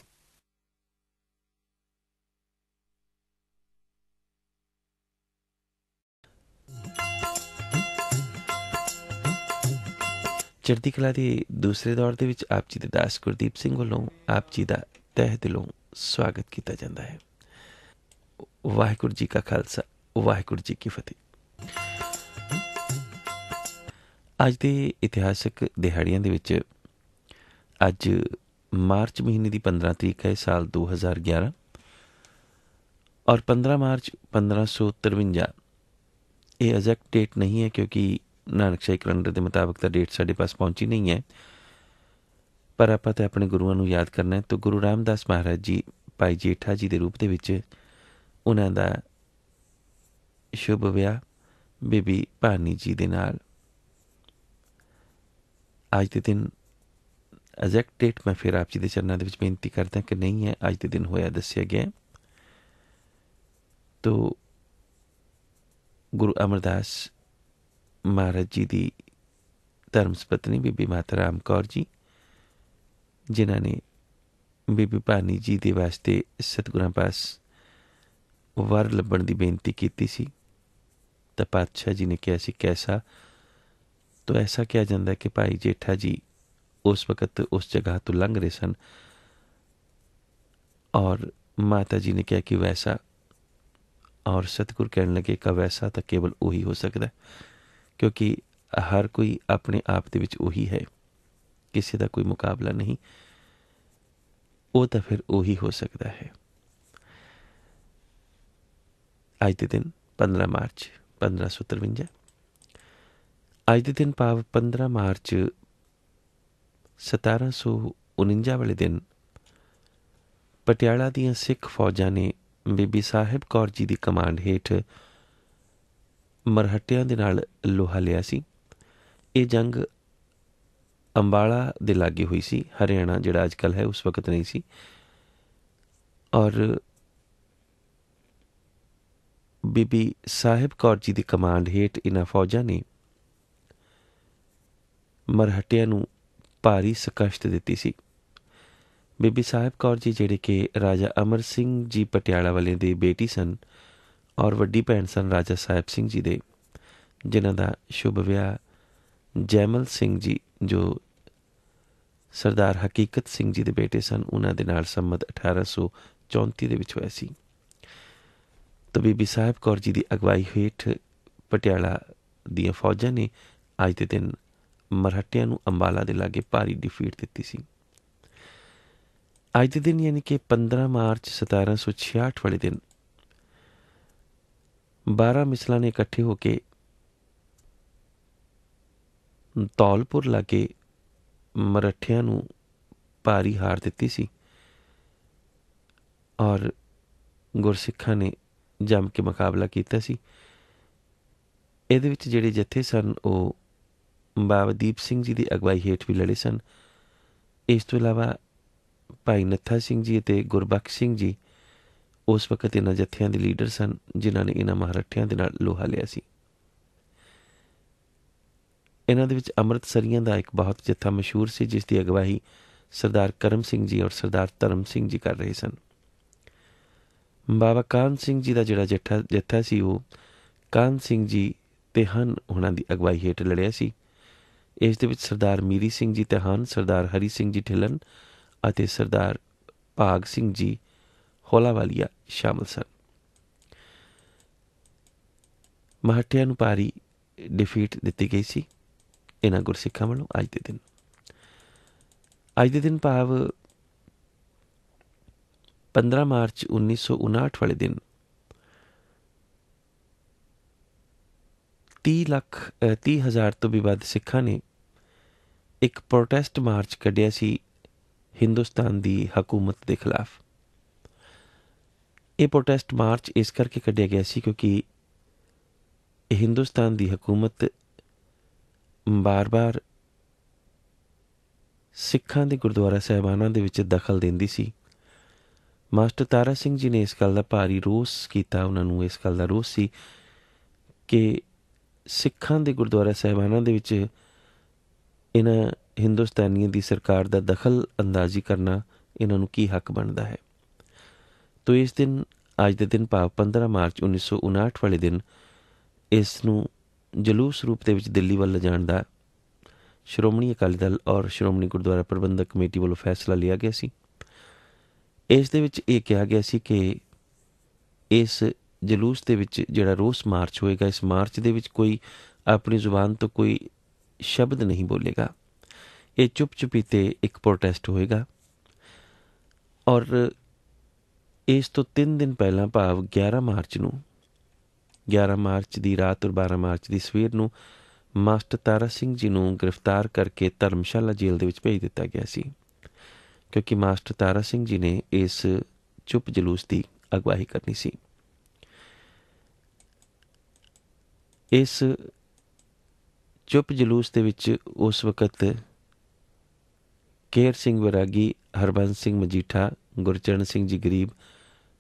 ਚੜ੍ਹਦੀ ਕਲਾ ਦੇ ਦੂਸਰੇ ਦੌਰ ਦੇ ਵਿੱਚ ਆਪ ਜੀ ਦੇ ਦਾਸ ਗੁਰਦੀਪ ਸਿੰਘ ਵੱਲੋਂ ਆਪ ਜੀ ਦਾ ਤਹਿ ਦਿਲੋਂ ਸਵਾਗਤ ਕੀਤਾ ਜਾਂਦਾ ਹੈ ਵਾਹਿਗੁਰੂ ਜੀ ਕਾ ਖਾਲਸਾ ਵਾਹਿਗੁਰੂ ਜੀ ਕੀ ਫਤਿਹ ਅੱਜ ਦੇ ਇਤਿਹਾਸਕ ਦਿਹਾੜਿਆਂ ਦੇ ਵਿੱਚ ਅੱਜ ਮਾਰਚ ਮਹੀਨੇ ਦੀ 15 ਤਰੀਕ ਹੈ ਸਾਲ 2011 ਔਰ 15 ਮਾਰਚ 1553 ਇਹ ਐਗਜ਼ੈਕਟ ਡੇਟ ਨਹੀਂ ਹੈ ਕਿਉਂਕਿ ਸ਼ਾਹੀ ਕੈਲੰਡਰ ਦੇ ਮੁਤਾਬਕ ਤਾਂ ਡੇਟ ਸਾਡੇ ਪਾਸ ਪਹੁੰਚੀ ਨਹੀਂ ਹੈ ਪਰ ਆਪਾਂ ਤੇ ਆਪਣੇ ਗੁਰੂਆਂ ਨੂੰ ਯਾਦ ਕਰਨਾ ਹੈ ਤਾਂ ਗੁਰੂ ਰਾਮਦਾਸ ਮਹਾਰਾਜ ਜੀ ਭਾਈ ਜੇਠਾ ਜੀ ਦੇ ਰੂਪ ਦੇ ਵਿੱਚ ਉਹਨਾਂ ਦਾ ਸ਼ੁਭ ਵਿਆਹ ਬੀਬੀ ਪਾਨੀ ਜੀ ਦੇ ਨਾਲ ਅੱਜ ਦੇ ਦਿਨ ਐਗਜ਼ੈਕਟ ਡੇਟ ਮੈਂ ਫਿਰ ਆਪ ਜੀ ਦੇ ਚਰਨਾਂ ਦੇ ਵਿੱਚ ਬੇਨਤੀ ਕਰਦਾ ਕਿ ਨਹੀਂ ਹੈ ਅੱਜ ਦੇ ਦਿਨ ਹੋਇਆ ਦੱਸਿਆ ਗਿਆ ਤੋ ਗੁਰੂ ਅਮਰਦਾਸ ਮਹਾਰਾਜ ਜੀ ਦੀ ਧਰਮ ਸਪਤਨੀ ਬੀਬੀ ਮਾਤਾ ਰਾਮ ਕੌਰ ਜੀ ਜਿਨ੍ਹਾਂ ਨੇ ਬੀਬੀ ਭਾਨੀ ਜੀ ਦੇ ਵਾਸਤੇ ਸਤਿਗੁਰਾਂ ਪਾਸ ਵਰ ਲੱਭਣ ਦੀ ਬੇਨਤੀ ਕੀਤੀ ਸੀ ਤਾਂ ਪਾਤਸ਼ਾਹ ਜੀ ਨੇ ਕਿਹਾ ਸੀ ਕੈਸਾ ਤੋ ਐਸਾ ਕਿਹਾ ਜਾਂਦਾ ਕਿ ਭਾਈ ਜੇਠਾ ਜੀ ਉਸ ਵਕਤ ਉਸ ਜਗ੍ਹਾ ਤੋਂ ਲੰਘ ਰਹੇ ਸਨ ਔਰ ਮਾਤਾ ਜੀ ਨੇ ਕਿਹਾ ਕਿ ਵੈਸਾ ਔਰ ਸਤਿਗੁਰ ਕਹਿਣ ਲੱਗੇ ਕਿ ਵੈਸਾ ਤਾਂ ਕੇਵਲ ਉਹੀ ਹੋ ਸਕਦਾ ਹੈ ਕਿਉਂਕਿ ਹਰ ਕੋਈ ਆਪਣੇ ਆਪ ਦੇ ਵਿੱਚ ਉਹੀ ਹੈ ਕਿਸੇ ਦਾ ਕੋਈ ਮੁਕਾਬਲਾ ਨਹੀਂ ਉਹ ਤਾਂ ਫਿਰ ਉਹੀ ਹੋ ਸਕਦਾ ਹੈ ਅੱਜ ਦੇ ਦਿਨ 15 ਮਾਰਚ 1553 ਅੱਜ ਦੇ ਦਿਨ ਪਾਵ 15 ਮਾਰਚ 1749 ਵਾਲੇ ਦਿਨ ਪਟਿਆਲਾ ਦੀਆਂ ਸਿੱਖ ਫੌਜਾਂ ਨੇ ਬੀਬੀ ਸਾਹਿਬ ਕੌਰ ਜੀ ਦੀ ਕਮਾਂਡ ਹੇਠ ਮਰਹੱਟਿਆਂ ਦੇ ਨਾਲ ਲੋਹਾ ਲਿਆ ਸੀ ਇਹ ਜੰਗ ਅੰਬਾਲਾ ਦੇ ਲਾਗੇ ਹੋਈ ਸੀ ਹਰਿਆਣਾ ਜਿਹੜਾ ਅੱਜਕੱਲ ਹੈ ਉਸ ਵਕਤ ਨਹੀਂ ਸੀ ਔਰ ਬੀਬੀ ਸਾਹਿਬ ਕੌਰ ਜੀ ਦੀ ਕਮਾਂਡ ਹੇਠ ਇਹਨਾਂ ਫੌਜਾਂ ਨੇ ਮਰਹਟਿਆਂ ਨੂੰ ਭਾਰੀ ਸਕਸ਼ਤ ਦਿੱਤੀ ਸੀ ਬੀਬੀ ਸਾਹਿਬ ਕੌਰ ਜੀ ਜਿਹੜੇ ਕਿ ਰਾਜਾ ਅਮਰ ਸਿੰਘ ਜੀ ਪਟਿਆਲਾ ਵਾਲੇ ਦੇ ਬੇਟੀ ਸਨ ਔਰ ਵੱਡੀ ਭੈਣ ਸਨ ਰਾਜਾ ਸਾਹਿਬ ਸਿੰਘ ਜੀ ਦੇ ਜਿਨ੍ਹਾਂ ਦਾ ਸ਼ੁਭ ਵਿਆਹ ਜੈਮਲ ਸਿੰਘ ਜੀ ਜੋ ਸਰਦਾਰ ਹਕੀਕਤ ਸਿੰਘ ਜੀ ਦੇ ਬੇਟੇ ਸਨ ਉਹਨਾਂ ਦੇ ਨਾਲ ਸੰਮਤ 1834 ਦੇ ਵਿੱਚ ਹੋਇਆ ਸੀ ਤਬੀਬੀ ਸਾਹਿਬ ਕੌਰ ਜੀ ਦੀ ਅਗਵਾਈ ਹੇਠ ਪਟਿਆਲਾ ਦੀਆਂ ਫੌਜਾਂ ਨੇ ਅੱਜ ਦੇ ਦਿਨ ਮਰਾਠਿਆਂ ਨੂੰ ਅੰਬਾਲਾ ਦੇ ਲਾਗੇ ਭਾਰੀ ਡਿਫੀਟ ਦਿੱਤੀ ਸੀ ਅੱਜ ਦੇ ਦਿਨ ਯਾਨੀ ਕਿ 15 ਮਾਰਚ 1766 ਵਾਲੇ ਦਿਨ 12 ਮਿਸਲਾਂ ਨੇ ਇਕੱਠੇ ਹੋ ਕੇ ਤੌਲਪੁਰ ਲਾਗੇ ਮਰਾਠਿਆਂ ਨੂੰ ਭਾਰੀ ਹਾਰ ਦਿੱਤੀ ਸੀ ਔਰ ਗੁਰਸਿੱਖਾਂ ਨੇ ਜੰਮ ਕੇ ਮੁਕਾਬਲਾ ਕੀਤਾ ਸੀ ਇਹਦੇ ਵਿੱਚ ਜਿਹੜੇ ਜਥੇ ਸਨ ਉਹ ਬਾਬਾ ਦੀਪ ਸਿੰਘ ਜੀ ਦੀ ਅਗਵਾਈ ਹੇਠ ਵੀ ਲੜੇ ਸਨ ਇਸ ਤੋਂ ਇਲਾਵਾ ਭਾਈ ਨੱਥਾ ਸਿੰਘ ਜੀ ਅਤੇ ਗੁਰਬਖਸ਼ ਸਿੰਘ ਜੀ ਉਸ ਵਕਤ ਇਹਨਾਂ ਜਥਿਆਂ ਦੇ ਲੀਡਰ ਸਨ ਜਿਨ੍ਹਾਂ ਨੇ ਇਹਨਾਂ ਮਹਾਰਾਠਿਆਂ ਦੇ ਨਾਲ ਲੋਹਾ ਲਿਆ ਸੀ ਇਹਨਾਂ ਦੇ ਵਿੱਚ ਅੰਮ੍ਰਿਤਸਰੀਆਂ ਦਾ ਇੱਕ ਬਹੁਤ ਜਥਾ ਮਸ਼ਹੂਰ ਸੀ ਜਿਸ ਦੀ ਅਗਵਾਈ ਸਰਦਾਰ ਕਰਮ ਸਿੰਘ ਜੀ ਔਰ ਸਰਦਾਰ ਧਰਮ ਸਿੰਘ ਜੀ ਕਰ ਰਹੇ ਸਨ ਬਾਬਾ ਕਾਨ ਸਿੰਘ ਜੀ ਦਾ ਜਿਹੜਾ ਜੱਥਾ ਜੱਥਾ ਸੀ ਉਹ ਕਾਨ ਸਿੰਘ ਜੀ ਤੇ ਹਨ ਉਹਨਾਂ ਦੀ ਅਗਵਾਈ ਹੇਠ ਲੜਿਆ ਸੀ ਇਸ ਦੇ ਵਿੱਚ ਸਰਦਾਰ ਮੀਰੀ ਸਿੰਘ ਜੀ ਤੇ ਹਨ ਸਰਦਾਰ ਹਰੀ ਸਿੰਘ ਜੀ ਠਿਲਨ ਅਤੇ ਸਰਦਾਰ ਭਾਗ ਸਿੰਘ ਜੀ ਹੌਲਾ ਵਾਲੀਆ ਸ਼ਾਮਲ ਸਨ ਮਹੱਟਿਆਂ ਨੂੰ ਪਾਰੀ ਡਿਫੀਟ ਦਿੱਤੀ ਗਈ ਸੀ ਇਹਨਾਂ ਗੁਰਸਿੱਖਾਂ ਵੱਲੋਂ ਅੱਜ ਦੇ ਦਿਨ ਅੱਜ ਦੇ ਦਿਨ ਭਾਵ 15 ਮਾਰਚ 1959 ਵਾਲੇ ਦਿਨ 30 ਲੱਖ 30 ਹਜ਼ਾਰ ਤੋਂ ਵੀ ਵੱਧ ਸਿੱਖਾਂ ਨੇ ਇੱਕ ਪ੍ਰੋਟੈਸਟ ਮਾਰਚ ਕੱਢਿਆ ਸੀ ਹਿੰਦੁਸਤਾਨ ਦੀ ਹਕੂਮਤ ਦੇ ਖਿਲਾਫ ਇਹ ਪ੍ਰੋਟੈਸਟ ਮਾਰਚ ਇਸ ਕਰਕੇ ਕੱਢਿਆ ਗਿਆ ਸੀ ਕਿਉਂਕਿ ਹਿੰਦੁਸਤਾਨ ਦੀ ਹਕੂਮਤ ਬਾਰ-ਬਾਰ ਸਿੱਖਾਂ ਦੇ ਗੁਰਦੁਆਰਾ ਸਹਿਬਾਨਾਂ ਦੇ ਵਿੱਚ ਦਖਲ ਦਿੰਦੀ ਸੀ ਮਾਸਟਰ ਤਾਰਾ ਸਿੰਘ ਜੀ ਨੇ ਇਸ ਗੱਲ ਦਾ ਭਾਰੀ ਰੋਸ ਕੀਤਾ ਉਹਨਾਂ ਨੂੰ ਇਸ ਗੱਲ ਦਾ ਰੋਸ ਸੀ ਕਿ ਸਿੱਖਾਂ ਦੇ ਗੁਰਦੁਆਰਾ ਸਹਿਬਾਨਾਂ ਦੇ ਵਿੱਚ ਇਹਨਾਂ ਹਿੰਦੁਸਤਾਨੀਆਂ ਦੀ ਸਰਕਾਰ ਦਾ ਦਖਲ ਅੰਦਾਜ਼ੀ ਕਰਨਾ ਇਹਨਾਂ ਨੂੰ ਕੀ ਹੱਕ ਬਣਦਾ ਹੈ ਤੋ ਇਸ ਦਿਨ ਅੱਜ ਦੇ ਦਿਨ ਭਾਵ 15 ਮਾਰਚ 1959 ਵਾਲੇ ਦਿਨ ਇਸ ਨੂੰ ਜਲੂਸ ਰੂਪ ਦੇ ਵਿੱਚ ਦਿੱਲੀ ਵੱਲ ਲਿਜਾਣ ਦਾ ਸ਼੍ਰੋਮਣੀ ਅਕਾਲੀ ਦਲ ਔਰ ਸ਼੍ਰੋਮਣੀ ਗੁਰਦੁਆਰਾ ਪ੍ਰਬੰਧਕ ਕਮੇਟੀ ਵੱਲੋਂ ਫੈਸਲਾ ਲਿਆ ਗਿਆ ਸੀ ਇਸ ਦੇ ਵਿੱਚ ਇਹ ਕਿਹਾ ਗਿਆ ਸੀ ਕਿ ਇਸ ਜਲੂਸ ਦੇ ਵਿੱਚ ਜਿਹੜਾ ਰੋਸ ਮਾਰਚ ਹੋਏਗਾ ਇਸ ਮਾਰਚ ਦੇ ਵਿੱਚ ਕੋਈ ਆਪਣੀ ਜ਼ੁਬਾਨ ਤੋਂ ਕੋਈ ਸ਼ਬਦ ਨਹੀਂ ਬੋਲੇਗਾ ਇਹ ਚੁੱਪ ਚੁਪੀਤੇ ਇੱਕ ਪ੍ਰੋਟੈਸਟ ਹੋਏਗਾ ਔਰ ਇਸ ਤੋਂ 3 ਦਿਨ ਪਹਿਲਾਂ ਭਾਵ 11 ਮਾਰਚ ਨੂੰ 11 ਮਾਰਚ ਦੀ ਰਾਤ ਔਰ 12 ਮਾਰਚ ਦੀ ਸਵੇਰ ਨੂੰ ਮਾਸਟਰ ਤਾਰਾ ਸਿੰਘ ਜੀ ਨੂੰ ਗ੍ਰਿਫਤਾਰ ਕਰਕੇ ਧਰਮਸ਼ਾਲਾ ਜੇਲ੍ਹ ਦੇ ਵਿੱਚ ਭੇਜ ਦਿੱਤਾ ਗਿਆ ਸੀ ਕਿਉਂਕਿ ਮਾਸਟਰ ਤਾਰਾ ਸਿੰਘ ਜੀ ਨੇ ਇਸ ਚੁੱਪ ਜਲੂਸ ਦੀ ਅਗਵਾਈ ਕਰਨੀ ਸੀ ਇਸ ਚੁੱਪ ਜਲੂਸ ਦੇ ਵਿੱਚ ਉਸ ਵਕਤ ਕੇਰ ਸਿੰਘ ਵਿਰਾਗੀ ਹਰਬੰਸ ਸਿੰਘ ਮਜੀਠਾ ਗੁਰਚਰਨ ਸਿੰਘ ਜੀ ਗਰੀਬ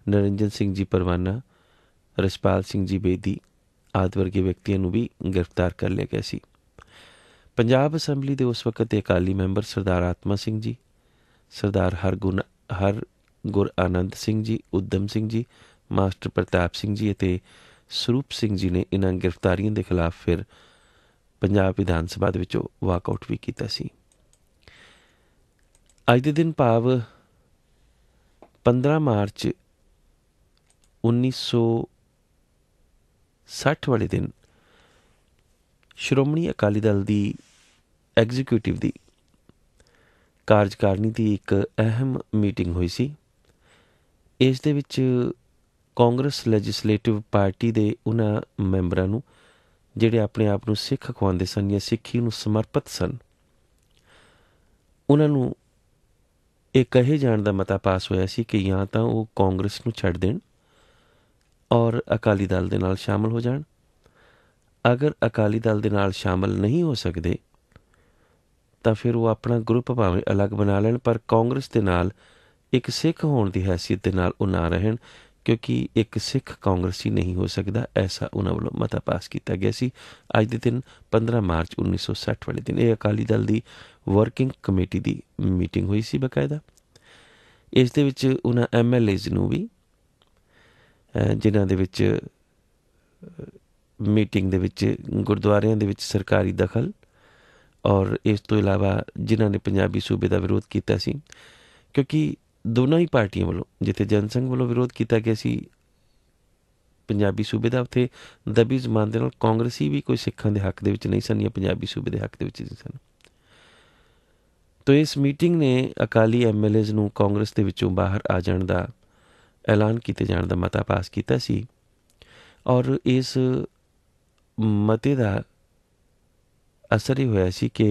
ਨਰਿੰਦਰ ਸਿੰਘ ਜੀ ਪਰਵਾਨਾ ਰਸਪਾਲ ਸਿੰਘ ਜੀ ਬੇਦੀ ਆਦਿ ਵਰਗੇ ਵਿਅਕਤੀਆਂ ਨੂੰ ਵੀ ਗ੍ਰਿਫਤਾਰ ਕਰ ਲਿਆ ਗਿਆ ਸੀ ਪੰਜਾਬ ਅਸੈਂਬਲੀ ਦੇ ਉਸ ਵਕਤ ਦੇ ਅਕਾਲੀ ਮੈਂਬਰ ਸਰਦਾਰ ਆਤਮਾ ਸਿੰਘ ਜੀ ਸਰਦਾਰ ਹਰਗੁਨ ਹਰ ਗੁਰ ਆਨੰਦ ਸਿੰਘ ਜੀ ਉਦਮ ਸਿੰਘ ਜੀ ਮਾਸਟਰ ਪ੍ਰਤਾਪ ਸਿੰਘ ਜੀ ਅਤੇ ਸਰੂਪ ਸਿੰਘ ਜੀ ਨੇ ਇਹਨਾਂ ਗ੍ਰਿਫਤਾਰੀਆਂ ਦੇ ਖਿਲਾਫ ਫਿਰ ਪੰਜਾਬ ਵਿਧਾਨ ਸਭਾ ਦੇ ਵਿੱਚੋਂ ਵਾਕਆਊਟ ਵੀ ਕੀਤਾ ਸੀ ਅੱਜ ਦੇ ਦਿਨ ਭਾਵ 15 ਮਾਰਚ 1960 ਵਾਲੇ ਦਿਨ ਸ਼੍ਰੋਮਣੀ ਅਕਾਲੀ ਦਲ ਦੀ ਐਗਜ਼ੀਕਿਊਟਿਵ ਦੀ ਕਾਰਜਕਾਰਨੀ ਦੀ ਇੱਕ ਅਹਿਮ ਮੀਟਿੰਗ ਹੋਈ ਸੀ ਇਸ ਦੇ ਵਿੱਚ ਕਾਂਗਰਸ ਲੈਜਿਸਲੇਟਿਵ ਪਾਰਟੀ ਦੇ ਉਹਨਾਂ ਮੈਂਬਰਾਂ ਨੂੰ ਜਿਹੜੇ ਆਪਣੇ ਆਪ ਨੂੰ ਸਿੱਖ ਖਵਾਉਂਦੇ ਸਨ ਜਾਂ ਸਿੱਖੀ ਨੂੰ ਸਮਰਪਿਤ ਸਨ ਉਹਨਾਂ ਨੂੰ ਇਹ ਕਹੇ ਜਾਣ ਦਾ ਮਤਾ ਪਾਸ ਹੋਇਆ ਸੀ ਕਿ ਜਾਂ ਤਾਂ ਉਹ ਕਾਂਗਰਸ ਨੂੰ ਛੱਡ ਦੇਣ ਔਰ ਅਕਾਲੀ ਦਲ ਦੇ ਨਾਲ ਸ਼ਾਮਲ ਹੋ ਜਾਣ ਅਗਰ ਅਕਾਲੀ ਦਲ ਦੇ ਨਾਲ ਸ਼ਾਮਲ ਨਹੀਂ ਹੋ ਸਕਦੇ ਤਾਂ ਫਿਰ ਉਹ ਆਪਣਾ ਗਰੁੱਪ ਭਾਵੇਂ ਅਲੱਗ ਬਣਾ ਲੈਣ ਪਰ ਕਾਂਗਰਸ ਦੇ ਨਾਲ ਇੱਕ ਸਿੱਖ ਹੋਣ ਦੀ ਹیثیت ਦੇ ਨਾਲ ਉਹ ਨਾ ਰਹਿਣ ਕਿਉਂਕਿ ਇੱਕ ਸਿੱਖ ਕਾਂਗਰਸੀ ਨਹੀਂ ਹੋ ਸਕਦਾ ਐਸਾ ਉਹਨਾਂ ਵੱਲੋਂ ਮਤਾ ਪਾਸ ਕੀਤਾ ਗਿਆ ਸੀ ਅੱਜ ਦੇ ਦਿਨ 15 ਮਾਰਚ 1960 ਵਾਲੇ ਦਿਨ ਇਹ ਅਕਾਲੀ ਦਲ ਦੀ ਵਰਕਿੰਗ ਕਮੇਟੀ ਦੀ ਮੀਟਿੰਗ ਹੋਈ ਸੀ ਬਕਾਇਦਾ ਇਸ ਦੇ ਵਿੱਚ ਉਹਨਾਂ ਐਮਐਲਏਜ਼ ਨੂੰ ਵੀ ਜਿਨ੍ਹਾਂ ਦੇ ਵਿੱਚ ਮੀਟਿੰਗ ਦੇ ਵਿੱਚ ਗੁਰਦੁਆਰਿਆਂ ਦੇ ਵਿੱਚ ਸਰਕਾਰੀ ਦਖਲ ਔਰ ਇਸ ਤੋਂ ਇਲਾਵਾ ਜਿਨ੍ਹਾਂ ਨੇ ਪੰਜਾਬੀ ਸੂਬੇ ਦਾ ਵਿਰੋਧ ਕੀਤਾ ਸੀ ਕਿਉਂਕਿ ਦੋਨਾਂ ਹੀ ਪਾਰਟੀਆਂ ਵੱਲੋਂ ਜਿੱਥੇ ਜਨਸੰਘ ਵੱਲੋਂ ਵਿਰੋਧ ਕੀਤਾ ਗਿਆ ਸੀ ਪੰਜਾਬੀ ਸੂਬੇ ਦਾ ਉੱਥੇ ਦਬੀ ਜ਼ਮਾਨ ਦੇ ਨਾਲ ਕਾਂਗਰਸੀ ਵੀ ਕੋਈ ਸਿੱਖਾਂ ਦੇ ਹੱਕ ਦੇ ਵਿੱਚ ਨਹੀਂ ਸਨ ਜਾਂ ਪੰਜਾਬੀ ਸੂਬੇ ਦੇ ਹੱਕ ਦੇ ਵਿੱਚ ਨਹੀਂ ਸਨ ਤੋਂ ਇਸ ਮੀਟਿੰਗ ਨੇ ਅਕਾਲੀ ਐਮਐਲਏਜ਼ ਨੂੰ ਕਾਂਗਰਸ ਦੇ ਵਿੱਚੋਂ ਬਾਹਰ ਆ ਜਾਣ ਦਾ ਐਲਾਨ ਕੀਤੇ ਜਾਣ ਦਾ ਮਤਾ ਪਾਸ ਕੀਤਾ ਸੀ ਔਰ ਇਸ ਮਤੇ ਦਾ ਅਸਰ ਹੀ ਹੋਇਆ ਸੀ ਕਿ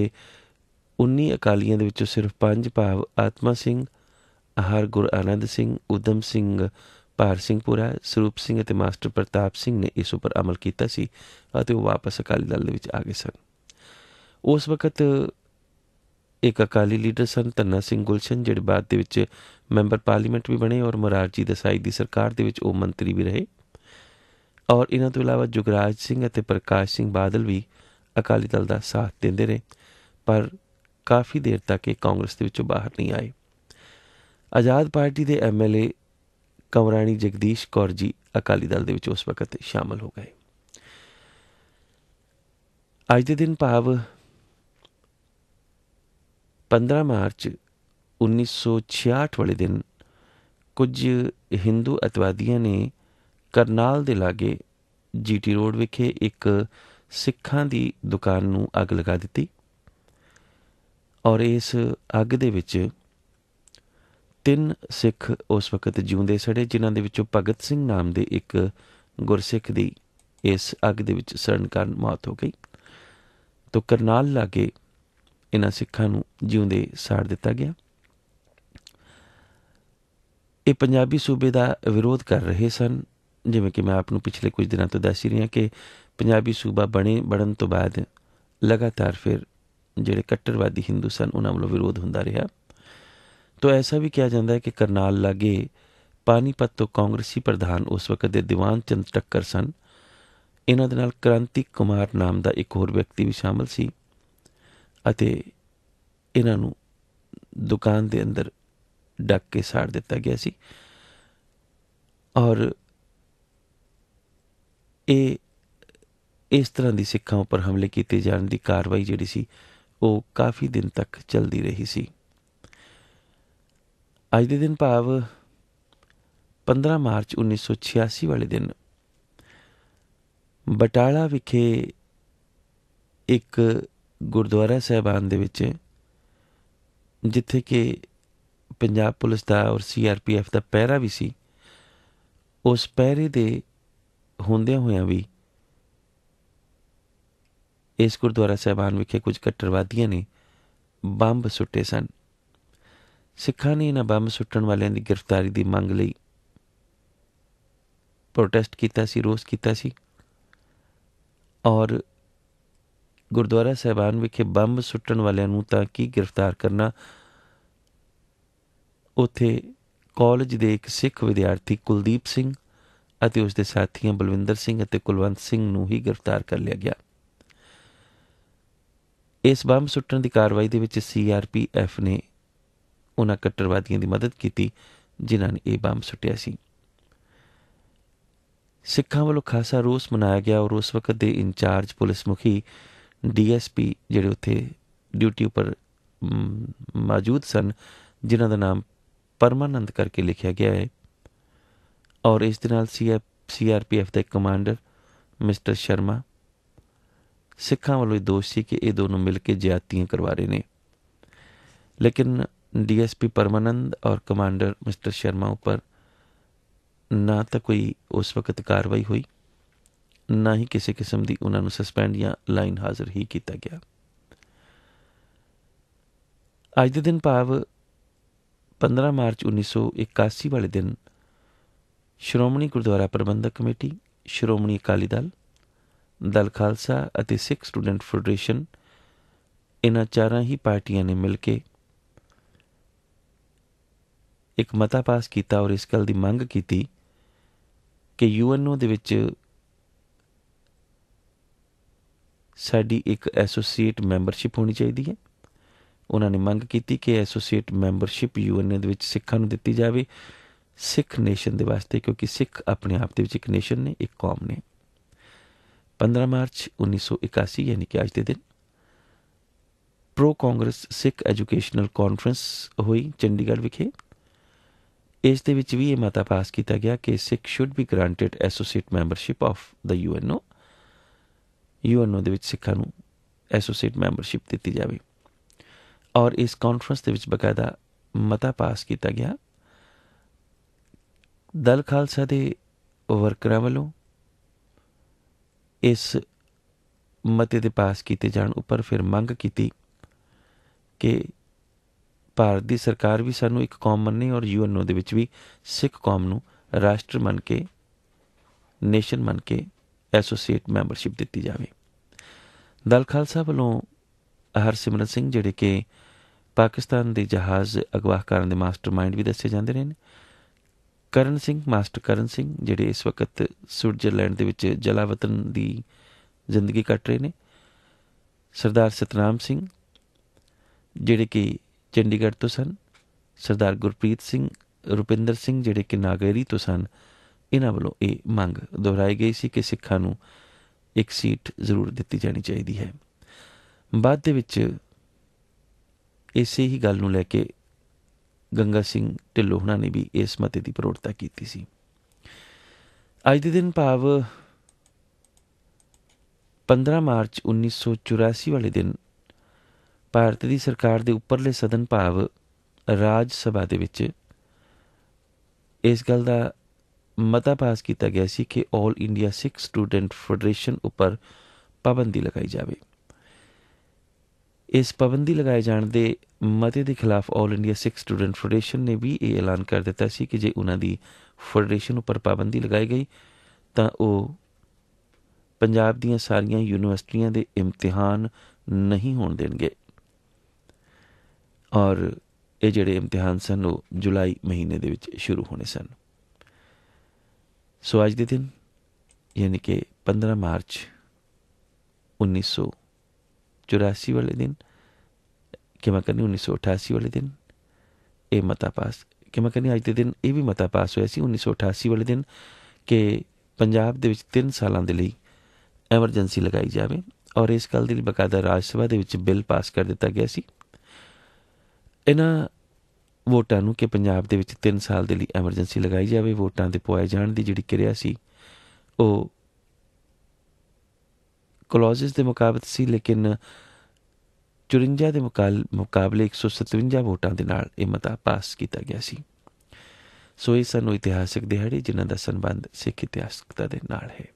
19 ਅਕਾਲੀਆਂ ਦੇ ਵਿੱਚੋਂ ਸਿਰਫ 5 ਭਾਵ ਆਤਮਾ ਸਿੰਘ ਆਹਰ ਗੁਰ ਆਨੰਦ ਸਿੰਘ ਉਦਮ ਸਿੰਘ ਭਾਰ ਸਿੰਘ ਪੁਰਾ ਸਰੂਪ ਸਿੰਘ ਅਤੇ ਮਾਸਟਰ ਪ੍ਰਤਾਪ ਸਿੰਘ ਨੇ ਇਸ ਉੱਪਰ ਅਮਲ ਕੀਤਾ ਸੀ ਅਤੇ ਉਹ ਵਾਪਸ ਅਕਾਲੀ ਦਲ ਦੇ ਵਿੱਚ ਆ ਗਏ ਸਨ ਉਸ ਵਕਤ ਇੱਕ ਅਕਾਲੀ ਲੀਡਰ ਸਨ ਤੰਨਾ ਸਿੰਘ ਗੁਲਸ਼ਨ ਜਿਹੜੇ ਬਾਅਦ ਦੇ ਵਿੱਚ ਮੈਂਬਰ ਪਾਰਲੀਮੈਂਟ ਵੀ ਬਣੇ ਔਰ ਮਰਾਰਜੀ ਦਸਾਈ ਦੀ ਸਰਕਾਰ ਦੇ ਵਿੱਚ ਉਹ ਮੰਤਰੀ ਵੀ ਰਹੇ ਔਰ ਇਹਨਾਂ ਤੋਂ ਇਲਾਵਾ ਜੁਗਰਾਜ ਸਿੰਘ ਅਤੇ ਪ੍ਰਕਾਸ਼ ਸਿੰਘ ਬਾਦਲ ਵੀ ਅਕਾਲੀ ਦਲ ਦਾ ਸਾਥ ਦਿੰਦੇ ਰਹੇ ਪਰ ਕਾਫੀ ਦੇਰ ਤੱਕ ਇਹ ਕਾਂਗਰਸ ਦੇ ਵਿੱਚੋਂ ਬਾਹਰ ਨਹੀਂ ਆਏ ਆਜ਼ਾਦ ਪਾਰਟੀ ਦੇ ਐਮਐਲਏ ਕਵਰਾਣੀ ਜਗਦੀਸ਼ ਕੌਰ ਜੀ ਅਕਾਲੀ ਦਲ ਦੇ ਵਿੱਚ ਉਸ ਵਕਤ ਸ਼ਾਮਲ ਹੋ ਗਏ ਅੱਜ ਦੇ ਦਿਨ ਭਾਵ 15 ਮਾਰਚ 1966 ਵਾਲੇ ਦਿਨ ਕੁਝ ਹਿੰਦੂ ਅਤਵਾਦੀਆਂ ਨੇ ਕਰਨਾਲ ਦੇ ਲਾਗੇ ਜੀਟੀ ਰੋਡ ਵਿਖੇ ਇੱਕ ਸਿੱਖਾਂ ਦੀ ਦੁਕਾਨ ਨੂੰ ਅੱਗ ਲਗਾ ਦਿੱਤੀ ਔਰ ਇਸ ਅੱਗ ਦੇ ਵਿੱਚ ਤਿੰਨ ਸਿੱਖ ਉਸ ਵਕਤ ਜਿਉਂਦੇ ਸੜੇ ਜਿਨ੍ਹਾਂ ਦੇ ਵਿੱਚੋਂ ਭਗਤ ਸਿੰਘ ਨਾਮ ਦੇ ਇੱਕ ਗੁਰਸਿੱਖ ਦੀ ਇਸ ਅੱਗ ਦੇ ਵਿੱਚ ਸਰਨ ਕਰਨ ਮੌਤ ਹੋ ਗਈ ਤੋਂ ਕਰਨਾਲ ਲਾਗੇ ਇਹਨਾਂ ਸਿੱਖਾਂ ਨੂੰ ਜਿਉਂਦੇ ਸਾੜ ਦਿੱਤਾ ਗਿਆ ਇਹ ਪੰਜਾਬੀ ਸੂਬੇ ਦਾ ਵਿਰੋਧ ਕਰ ਰਹੇ ਸਨ ਜਿਵੇਂ ਕਿ ਮੈਂ ਆਪ ਨੂੰ ਪਿਛਲੇ ਕੁਝ ਦਿਨਾਂ ਤੋਂ ਦੱਸ ਹੀ ਰਿਹਾ ਕਿ ਪੰਜਾਬੀ ਸੂਬਾ ਬਣੇ ਬਣਨ ਤੋਂ ਬਾਅਦ ਲਗਾਤਾਰ ਫਿਰ ਜਿਹੜੇ ਕੱਟੜਵਾਦੀ ਹਿੰਦੂ ਸਨ ਉਹਨਾਂ ਵੱਲੋਂ ਵਿਰੋਧ ਹੁੰਦਾ ਰਿਹਾ ਤੋ ਐਸਾ ਵੀ ਕਿਹਾ ਜਾਂਦਾ ਹੈ ਕਿ ਕਰਨਾਲ ਲਾਗੇ ਪਾਨੀਪਤ ਤੋਂ ਕਾਂਗਰਸੀ ਪ੍ਰਧਾਨ ਉਸ ਵਕਤ ਦੇ ਦੀਵਾਨ ਚੰਦ ਟੱਕਰ ਸਨ ਇਹਨਾਂ ਦੇ ਨਾਲ ਕ੍ਰਾਂਤੀ ਕੁਮਾਰ ਨਾਮ ਦਾ ਇੱਕ ਹੋਰ ਵਿਅਕਤੀ ਵੀ ਸ਼ਾਮਲ ਸੀ ਅਤੇ ਇਹਨਾਂ ਨੂੰ ਦੁਕਾਨ ਦੇ ਅੰਦਰ ਡੱਕ ਕੇ ਸਾੜ ਦਿੱਤਾ ਗਿਆ ਸੀ ਔਰ ਇਹ ਇਸ ਤਰ੍ਹਾਂ ਦੀ ਸਿੱਖਾਂ ਉੱਪਰ ਹਮਲੇ ਕੀਤੇ ਜਾਣ ਦੀ ਕਾਰਵਾਈ ਜਿਹੜੀ ਸੀ ਉਹ ਕਾਫੀ ਦਿਨ ਤੱਕ ਚੱਲਦੀ ਰਹੀ ਸੀ ਅੱਜ ਦੇ ਦਿਨ ਭਾਵ 15 ਮਾਰਚ 1986 ਵਾਲੇ ਦਿਨ ਬਟਾਲਾ ਵਿਖੇ ਇੱਕ ਗੁਰਦੁਆਰਾ ਸਹਿਬਾਨ ਦੇ ਵਿੱਚ ਜਿੱਥੇ ਕਿ ਪੰਜਾਬ ਪੁਲਿਸ ਦਾ ਔਰ ਸੀਆਰਪੀਐਫ ਦਾ ਪਹਿਰਾ ਵੀ ਸੀ ਉਸ ਪਹਿਰੇ ਦੇ ਹੁੰਦਿਆਂ ਹੋਇਆਂ ਵੀ ਇਸ ਗੁਰਦੁਆਰਾ ਸਹਿਬਾਨ ਵਿਖੇ ਕੁਝ ਕੱਟੜਵਾਦੀਆਂ ਨੇ ਬੰਬ ਸੁੱਟੇ ਸਨ ਸਿੱਖਾਂ ਨੇ ਇਹਨਾਂ ਬੰਬ ਸੁੱਟਣ ਵਾਲਿਆਂ ਦੀ ਗ੍ਰਿਫਤਾਰੀ ਦੀ ਮੰਗ ਲਈ ਪ੍ਰੋਟੈਸਟ ਕੀਤਾ ਸੀ ਰੋਸ ਕੀਤਾ ਸੀ ਔਰ ਗੁਰਦੁਆਰਾ ਸਹਿਬਾਨ ਵਿਖੇ ਬੰਬ ਸੁੱਟਣ ਵਾਲਿਆਂ ਨੂੰ ਤਾਂ ਕੀ ਗ੍ਰਿਫਤਾਰ ਕਰਨਾ ਉਥੇ ਕਾਲਜ ਦੇ ਇੱਕ ਸਿੱਖ ਵਿਦਿਆਰਥੀ ਕੁਲਦੀਪ ਸਿੰਘ ਅਤੇ ਉਸ ਦੇ ਸਾਥੀਆਂ ਬਲਵਿੰਦਰ ਸਿੰਘ ਅਤੇ ਕੁਲਵੰਤ ਸਿੰਘ ਨੂੰ ਹੀ ਗ੍ਰਿਫਤਾਰ ਕਰ ਲਿਆ ਗਿਆ ਇਸ ਬੰਬ ਸੁੱਟਣ ਦੀ ਕਾਰਵਾਈ ਦੇ ਵਿੱਚ ਸੀਆਰਪੀਐਫ ਨੇ ਉਹਨਾਂ ਕੱਟੜਵਾਦੀਆਂ ਦੀ ਮਦਦ ਕੀਤੀ ਜਿਨ੍ਹਾਂ ਨੇ ਇਹ ਬੰਬ ਸੁੱਟਿਆ ਸੀ ਸਿੱਖਾਂ ਵੱਲੋਂ ਖਾਸਾ ਰੋਸ ਮਨਾਇਆ ਗਿਆ ਔਰ ਉਸ ਵਕਤ ਦੇ ਇੰਚਾਰਜ ਪੁਲਿਸ ਮੁਖੀ ਡੀਐਸਪੀ ਜਿਹੜੇ ਉੱਥੇ ਡਿਊਟੀ ਉੱਪਰ ਮੌਜੂਦ ਸਨ ਜਿਨ੍ਹਾਂ ਦਾ ਨਾਮ ਪਰਮਾਨੰਦ ਕਰਕੇ ਲਿਖਿਆ ਗਿਆ ਹੈ ਔਰ ਇਸ ਦੇ ਨਾਲ ਸੀਆਰਪੀਐਫ ਦੇ ਕਮਾਂਡਰ ਮਿਸਟਰ ਸ਼ਰਮਾ ਸਿੱਖਾਂ ਵੱਲੋਂ ਦੋਸ਼ ਸੀ ਕਿ ਇਹ ਦੋਨੋਂ ਮਿਲ ਕੇ ਜ਼ਿਆਦਤੀਆਂ ਕਰਵਾ ਰਹੇ ਨੇ ਲੇਕਿਨ ਡੀਐਸਪੀ ਪਰਮਾਨੰਦ ਔਰ ਕਮਾਂਡਰ ਮਿਸਟਰ ਸ਼ਰਮਾ ਉੱਪਰ ਨਾ ਤਾਂ ਕੋਈ ਉਸ ਵਕਤ ਕਾਰਵਾਈ ਹੋਈ ਨਾ ਹੀ ਕਿਸੇ ਕਿਸਮ ਦੀ ਉਹਨਾਂ ਨੂੰ ਸਸਪੈਂਡ ਜਾਂ ਲਾਈਨ ਹਾਜ਼ਰ ਹੀ ਕੀਤਾ ਗਿਆ ਅੱਜ ਦੇ ਦਿਨ ਭਾਵ 15 ਮਾਰਚ 1981 ਵਾਲੇ ਦਿਨ ਸ਼੍ਰੋਮਣੀ ਗੁਰਦੁਆਰਾ ਪ੍ਰਬੰਧਕ ਕਮੇਟੀ ਸ਼੍ਰੋਮਣੀ ਅਕਾਲੀ ਦਲ ਦਲ ਖਾਲਸਾ ਅਤੇ ਸਿੱਖ ਸਟੂਡੈਂਟ ਫੈਡਰੇਸ਼ਨ ਇਹਨਾਂ ਚਾਰਾਂ ਹੀ ਪਾਰਟੀਆਂ ਨੇ ਮਿਲ ਕੇ ਇੱਕ ਮਤਾ ਪਾਸ ਕੀਤਾ ਔਰ ਇਸ ਗੱਲ ਦੀ ਮੰਗ ਕੀਤੀ ਕਿ ਯੂਐਨਓ ਦੇ ਵਿੱਚ ਸਾਡੀ ਇੱਕ ਐਸੋਸੀਏਟ ਮੈਂਬਰਸ਼ਿਪ ਹੋਣੀ ਚਾਹੀਦੀ ਹੈ ਉਹਨਾਂ ਨੇ ਮੰਗ ਕੀਤੀ ਕਿ ਐਸੋਸੀਏਟ ਮੈਂਬਰਸ਼ਿਪ ਯੂਐਨਏ ਦੇ ਵਿੱਚ ਸਿੱਖਾਂ ਨੂੰ ਦਿੱਤੀ ਜਾਵੇ ਸਿੱਖ ਨੇਸ਼ਨ ਦੇ ਵਾਸਤੇ ਕਿਉਂਕਿ ਸਿੱਖ ਆਪਣੇ ਆਪ ਦੇ ਵਿੱਚ ਇੱਕ ਨੇਸ਼ਨ ਨੇ ਇੱਕ ਕੌਮ ਨੇ 15 ਮਾਰਚ 1981 ਯਾਨੀ ਕਿ ਅੱਜ ਦੇ ਦਿਨ pro Congress Sikh educational conference ਹੋਈ ਚੰਡੀਗੜ੍ਹ ਵਿਖੇ ਇਸ ਦੇ ਵਿੱਚ ਵੀ ਇਹ ਮਤਾ ਪਾਸ ਕੀਤਾ ਗਿਆ ਕਿ Sikh should be granted associate membership of the UNO UNO ਦੇ ਵਿੱਚ ਸਿੱਖਾਂ ਨੂੰ ਐਸੋਸੀਏਟ ਮੈਂਬਰਸ਼ਿਪ ਦਿੱਤੀ ਜਾਵੇ ਔਰ ਇਸ ਕਾਨਫਰੰਸ ਦੇ ਵਿੱਚ ਬਕਾਇਦਾ ਮਤਾ ਪਾਸ ਕੀਤਾ ਗਿਆ ਦਲ ਖਾਲਸਾ ਦੇ ਵਰਕਰਾਂ ਵੱਲੋਂ ਇਸ ਮਤੇ ਦੇ ਪਾਸ ਕੀਤੇ ਜਾਣ ਉੱਪਰ ਫਿਰ ਮੰਗ ਕੀਤੀ ਕਿ ਭਾਰਤ ਦੀ ਸਰਕਾਰ ਵੀ ਸਾਨੂੰ ਇੱਕ ਕੌਮ ਮੰਨੇ ਔਰ ਯੂਐਨਓ ਦੇ ਵਿੱਚ ਵੀ ਸਿੱਖ ਕੌਮ ਨੂੰ ਰਾਸ਼ਟਰ ਮੰਨ ਕੇ ਨੇਸ਼ਨ ਮੰਨ ਕੇ ਐਸੋਸੀਏਟ ਮੈਂਬਰਸ਼ਿਪ ਦਿੱਤੀ ਜਾਵੇ ਦਲ ਖਾਲਸਾ ਵੱਲੋਂ ਸਿਮਰਨ ਸਿੰਘ ਜਿਹੜੇ ਕਿ ਪਾਕਿਸਤਾਨ ਦੇ ਜਹਾਜ਼ ਅਗਵਾਹ ਕਰਨ ਦੇ ਮਾਸਟਰਮਾਈਂਡ ਵੀ ਦੱਸੇ ਜਾਂਦੇ ਰਹੇ ਨੇ ਕਰਨ ਸਿੰਘ ਮਾਸਟਰ ਕਰਨ ਸਿੰਘ ਜਿਹੜੇ ਇਸ ਵਕਤ ਸਵਿਟਜ਼ਰਲੈਂਡ ਦੇ ਵਿੱਚ ਜਲਾਵਤਨ ਦੀ ਜ਼ਿੰਦਗੀ ਕੱਟ ਰਹੇ ਨੇ ਸਰਦਾਰ ਸਤਨਾਮ ਸਿੰਘ ਜਿਹੜੇ ਕਿ ਚੰਡੀਗੜ੍ਹ ਤੋਂ ਸਨ ਸਰਦਾਰ ਗੁਰਪ੍ਰੀਤ ਸਿੰਘ ਰੁਪਿੰਦਰ ਸਿੰਘ ਜਿਹੜੇ ਕਿ ਨਾਗਰੀ ਤੋਂ ਸਨ ਇਹਨਾਂ ਵੱਲੋਂ ਇਹ ਮੰਗ ਦੁਹਰਾਈ ਗਈ ਸੀ ਕਿ ਸਿੱਖਾਂ ਨੂੰ ਇੱਕ ਸੀਟ ਜ਼ਰੂਰ ਦਿੱਤੀ ਜਾਣੀ ਚਾਹੀਦੀ ਹੈ ਬਾਅਦ ਦੇ ਵਿੱਚ ਇਸੇ ਹੀ ਗੱਲ ਨੂੰ ਲੈ ਕੇ ਗੰਗਾ ਸਿੰਘ ਢਿੱਲੋਂ ਹੁਣਾਂ ਨੇ ਵੀ ਇਸ ਮਤੇ ਦੀ ਪ੍ਰੋੜਤਾ ਕੀਤੀ ਸੀ ਅੱਜ ਦੇ ਦਿਨ ਭਾਵ 15 ਮਾਰਚ 1984 ਵਾਲੇ ਦਿਨ ਭਾਰਤ ਦੀ ਸਰਕਾਰ ਦੇ ਉੱਪਰਲੇ ਸਦਨ ਭਾਵ ਰਾਜ ਸਭਾ ਦੇ ਵਿੱਚ ਇਸ ਗੱਲ ਦਾ ਮਤਾ ਪਾਸ ਕੀਤਾ ਗਿਆ ਸੀ ਕਿ 올 ਇੰਡੀਆ ਸਿੱਖ ਸਟੂਡੈਂਟ ਫੈਡਰੇਸ਼ਨ ਉੱਪਰ ਪਾਬੰਦੀ ਲਗਾਈ ਜਾਵੇ ਇਸ ਪਾਬੰਦੀ ਲਗਾਏ ਜਾਣ ਦੇ ਮਤੇ ਦੇ ਖਿਲਾਫ 올 ਇੰਡੀਆ ਸਿੱਖ ਸਟੂਡੈਂਟ ਫੈਡਰੇਸ਼ਨ ਨੇ ਵੀ ਇਹ ਐਲਾਨ ਕਰ ਦਿੱਤਾ ਸੀ ਕਿ ਜੇ ਉਹਨਾਂ ਦੀ ਫੈਡਰੇਸ਼ਨ ਉੱਪਰ ਪਾਬੰਦੀ ਲਗਾਈ ਗਈ ਤਾਂ ਉਹ ਪੰਜਾਬ ਦੀਆਂ ਸਾਰੀਆਂ ਯੂਨੀਵਰਸਿਟੀਆਂ ਦੇ ਇਮਤਿਹਾਨ ਨਹੀਂ ਹੋਣ ਦੇਣਗੇ ਔਰ ਇਹ ਜਿਹੜੇ ਇਮਤਿਹਾਨ ਸਨ ਉਹ ਜੁਲਾਈ ਮਹੀਨੇ ਦੇ ਵਿੱਚ ਸ਼ੁਰੂ ਹੋਣੇ ਸਨ ਸੋ आज ਦੇ ਦਿਨ ਯਾਨੀ ਕਿ 15 ਮਾਰਚ 1984 वाले दिन क्षमा करनी 1988 ਵਾਲੇ ਦਿਨ ਇਹ ਮਤਾ ਪਾਸ ਕਿਵੇਂ ਕਰਨੀ ਅੱਜ ਦੇ ਦਿਨ ਇਹ ਵੀ ਮਤਾ ਪਾਸ ਹੋਇਆ ਸੀ 1988 ਵਾਲੇ ਦਿਨ ਕਿ ਪੰਜਾਬ ਦੇ ਵਿੱਚ 3 ਸਾਲਾਂ ਦੇ ਲਈ ਐਮਰਜੈਂਸੀ ਲਗਾਈ ਜਾਵੇ ਔਰ ਇਸ ਗੱਲ ਦੀ ਬਕਾਇਦਾ ਰਾਜ ਸਭਾ ਦੇ ਵਿੱਚ ਬਿੱਲ ਪਾਸ ਕਰ ਦਿੱਤਾ ਗਿਆ ਸੀ ਇਹਨਾਂ ਵੋਟਾਂ ਨੂੰ ਕਿ ਪੰਜਾਬ ਦੇ ਵਿੱਚ 3 ਸਾਲ ਦੇ ਲਈ ਐਮਰਜੈਂਸੀ ਲਗਾਈ ਜਾਵੇ ਵੋਟਾਂ ਦੇ ਪੁਆਏ ਜਾਣ ਦੀ ਜਿਹੜੀ ਕਿਰਿਆ ਸੀ ਉਹ ਕਲੋਜ਼ਸ ਦੇ ਮੁਕਾਬਲੇ ਸੀ ਲੇਕਿਨ 54 ਦੇ ਮੁਕਾਬਲੇ 157 ਵੋਟਾਂ ਦੇ ਨਾਲ ਇਹ ਮਤਾ ਪਾਸ ਕੀਤਾ ਗਿਆ ਸੀ ਸੋ ਇਹ ਸਾਨੂੰ ਇਤਿਹਾਸਿਕ ਦਿਹਾੜੇ ਜਿਨ੍ਹਾਂ ਦਾ ਸੰਬੰਧ ਸਿੱਖ ਇਤਿਹਾਸਕਤਾ ਦੇ ਨਾਲ ਹੈ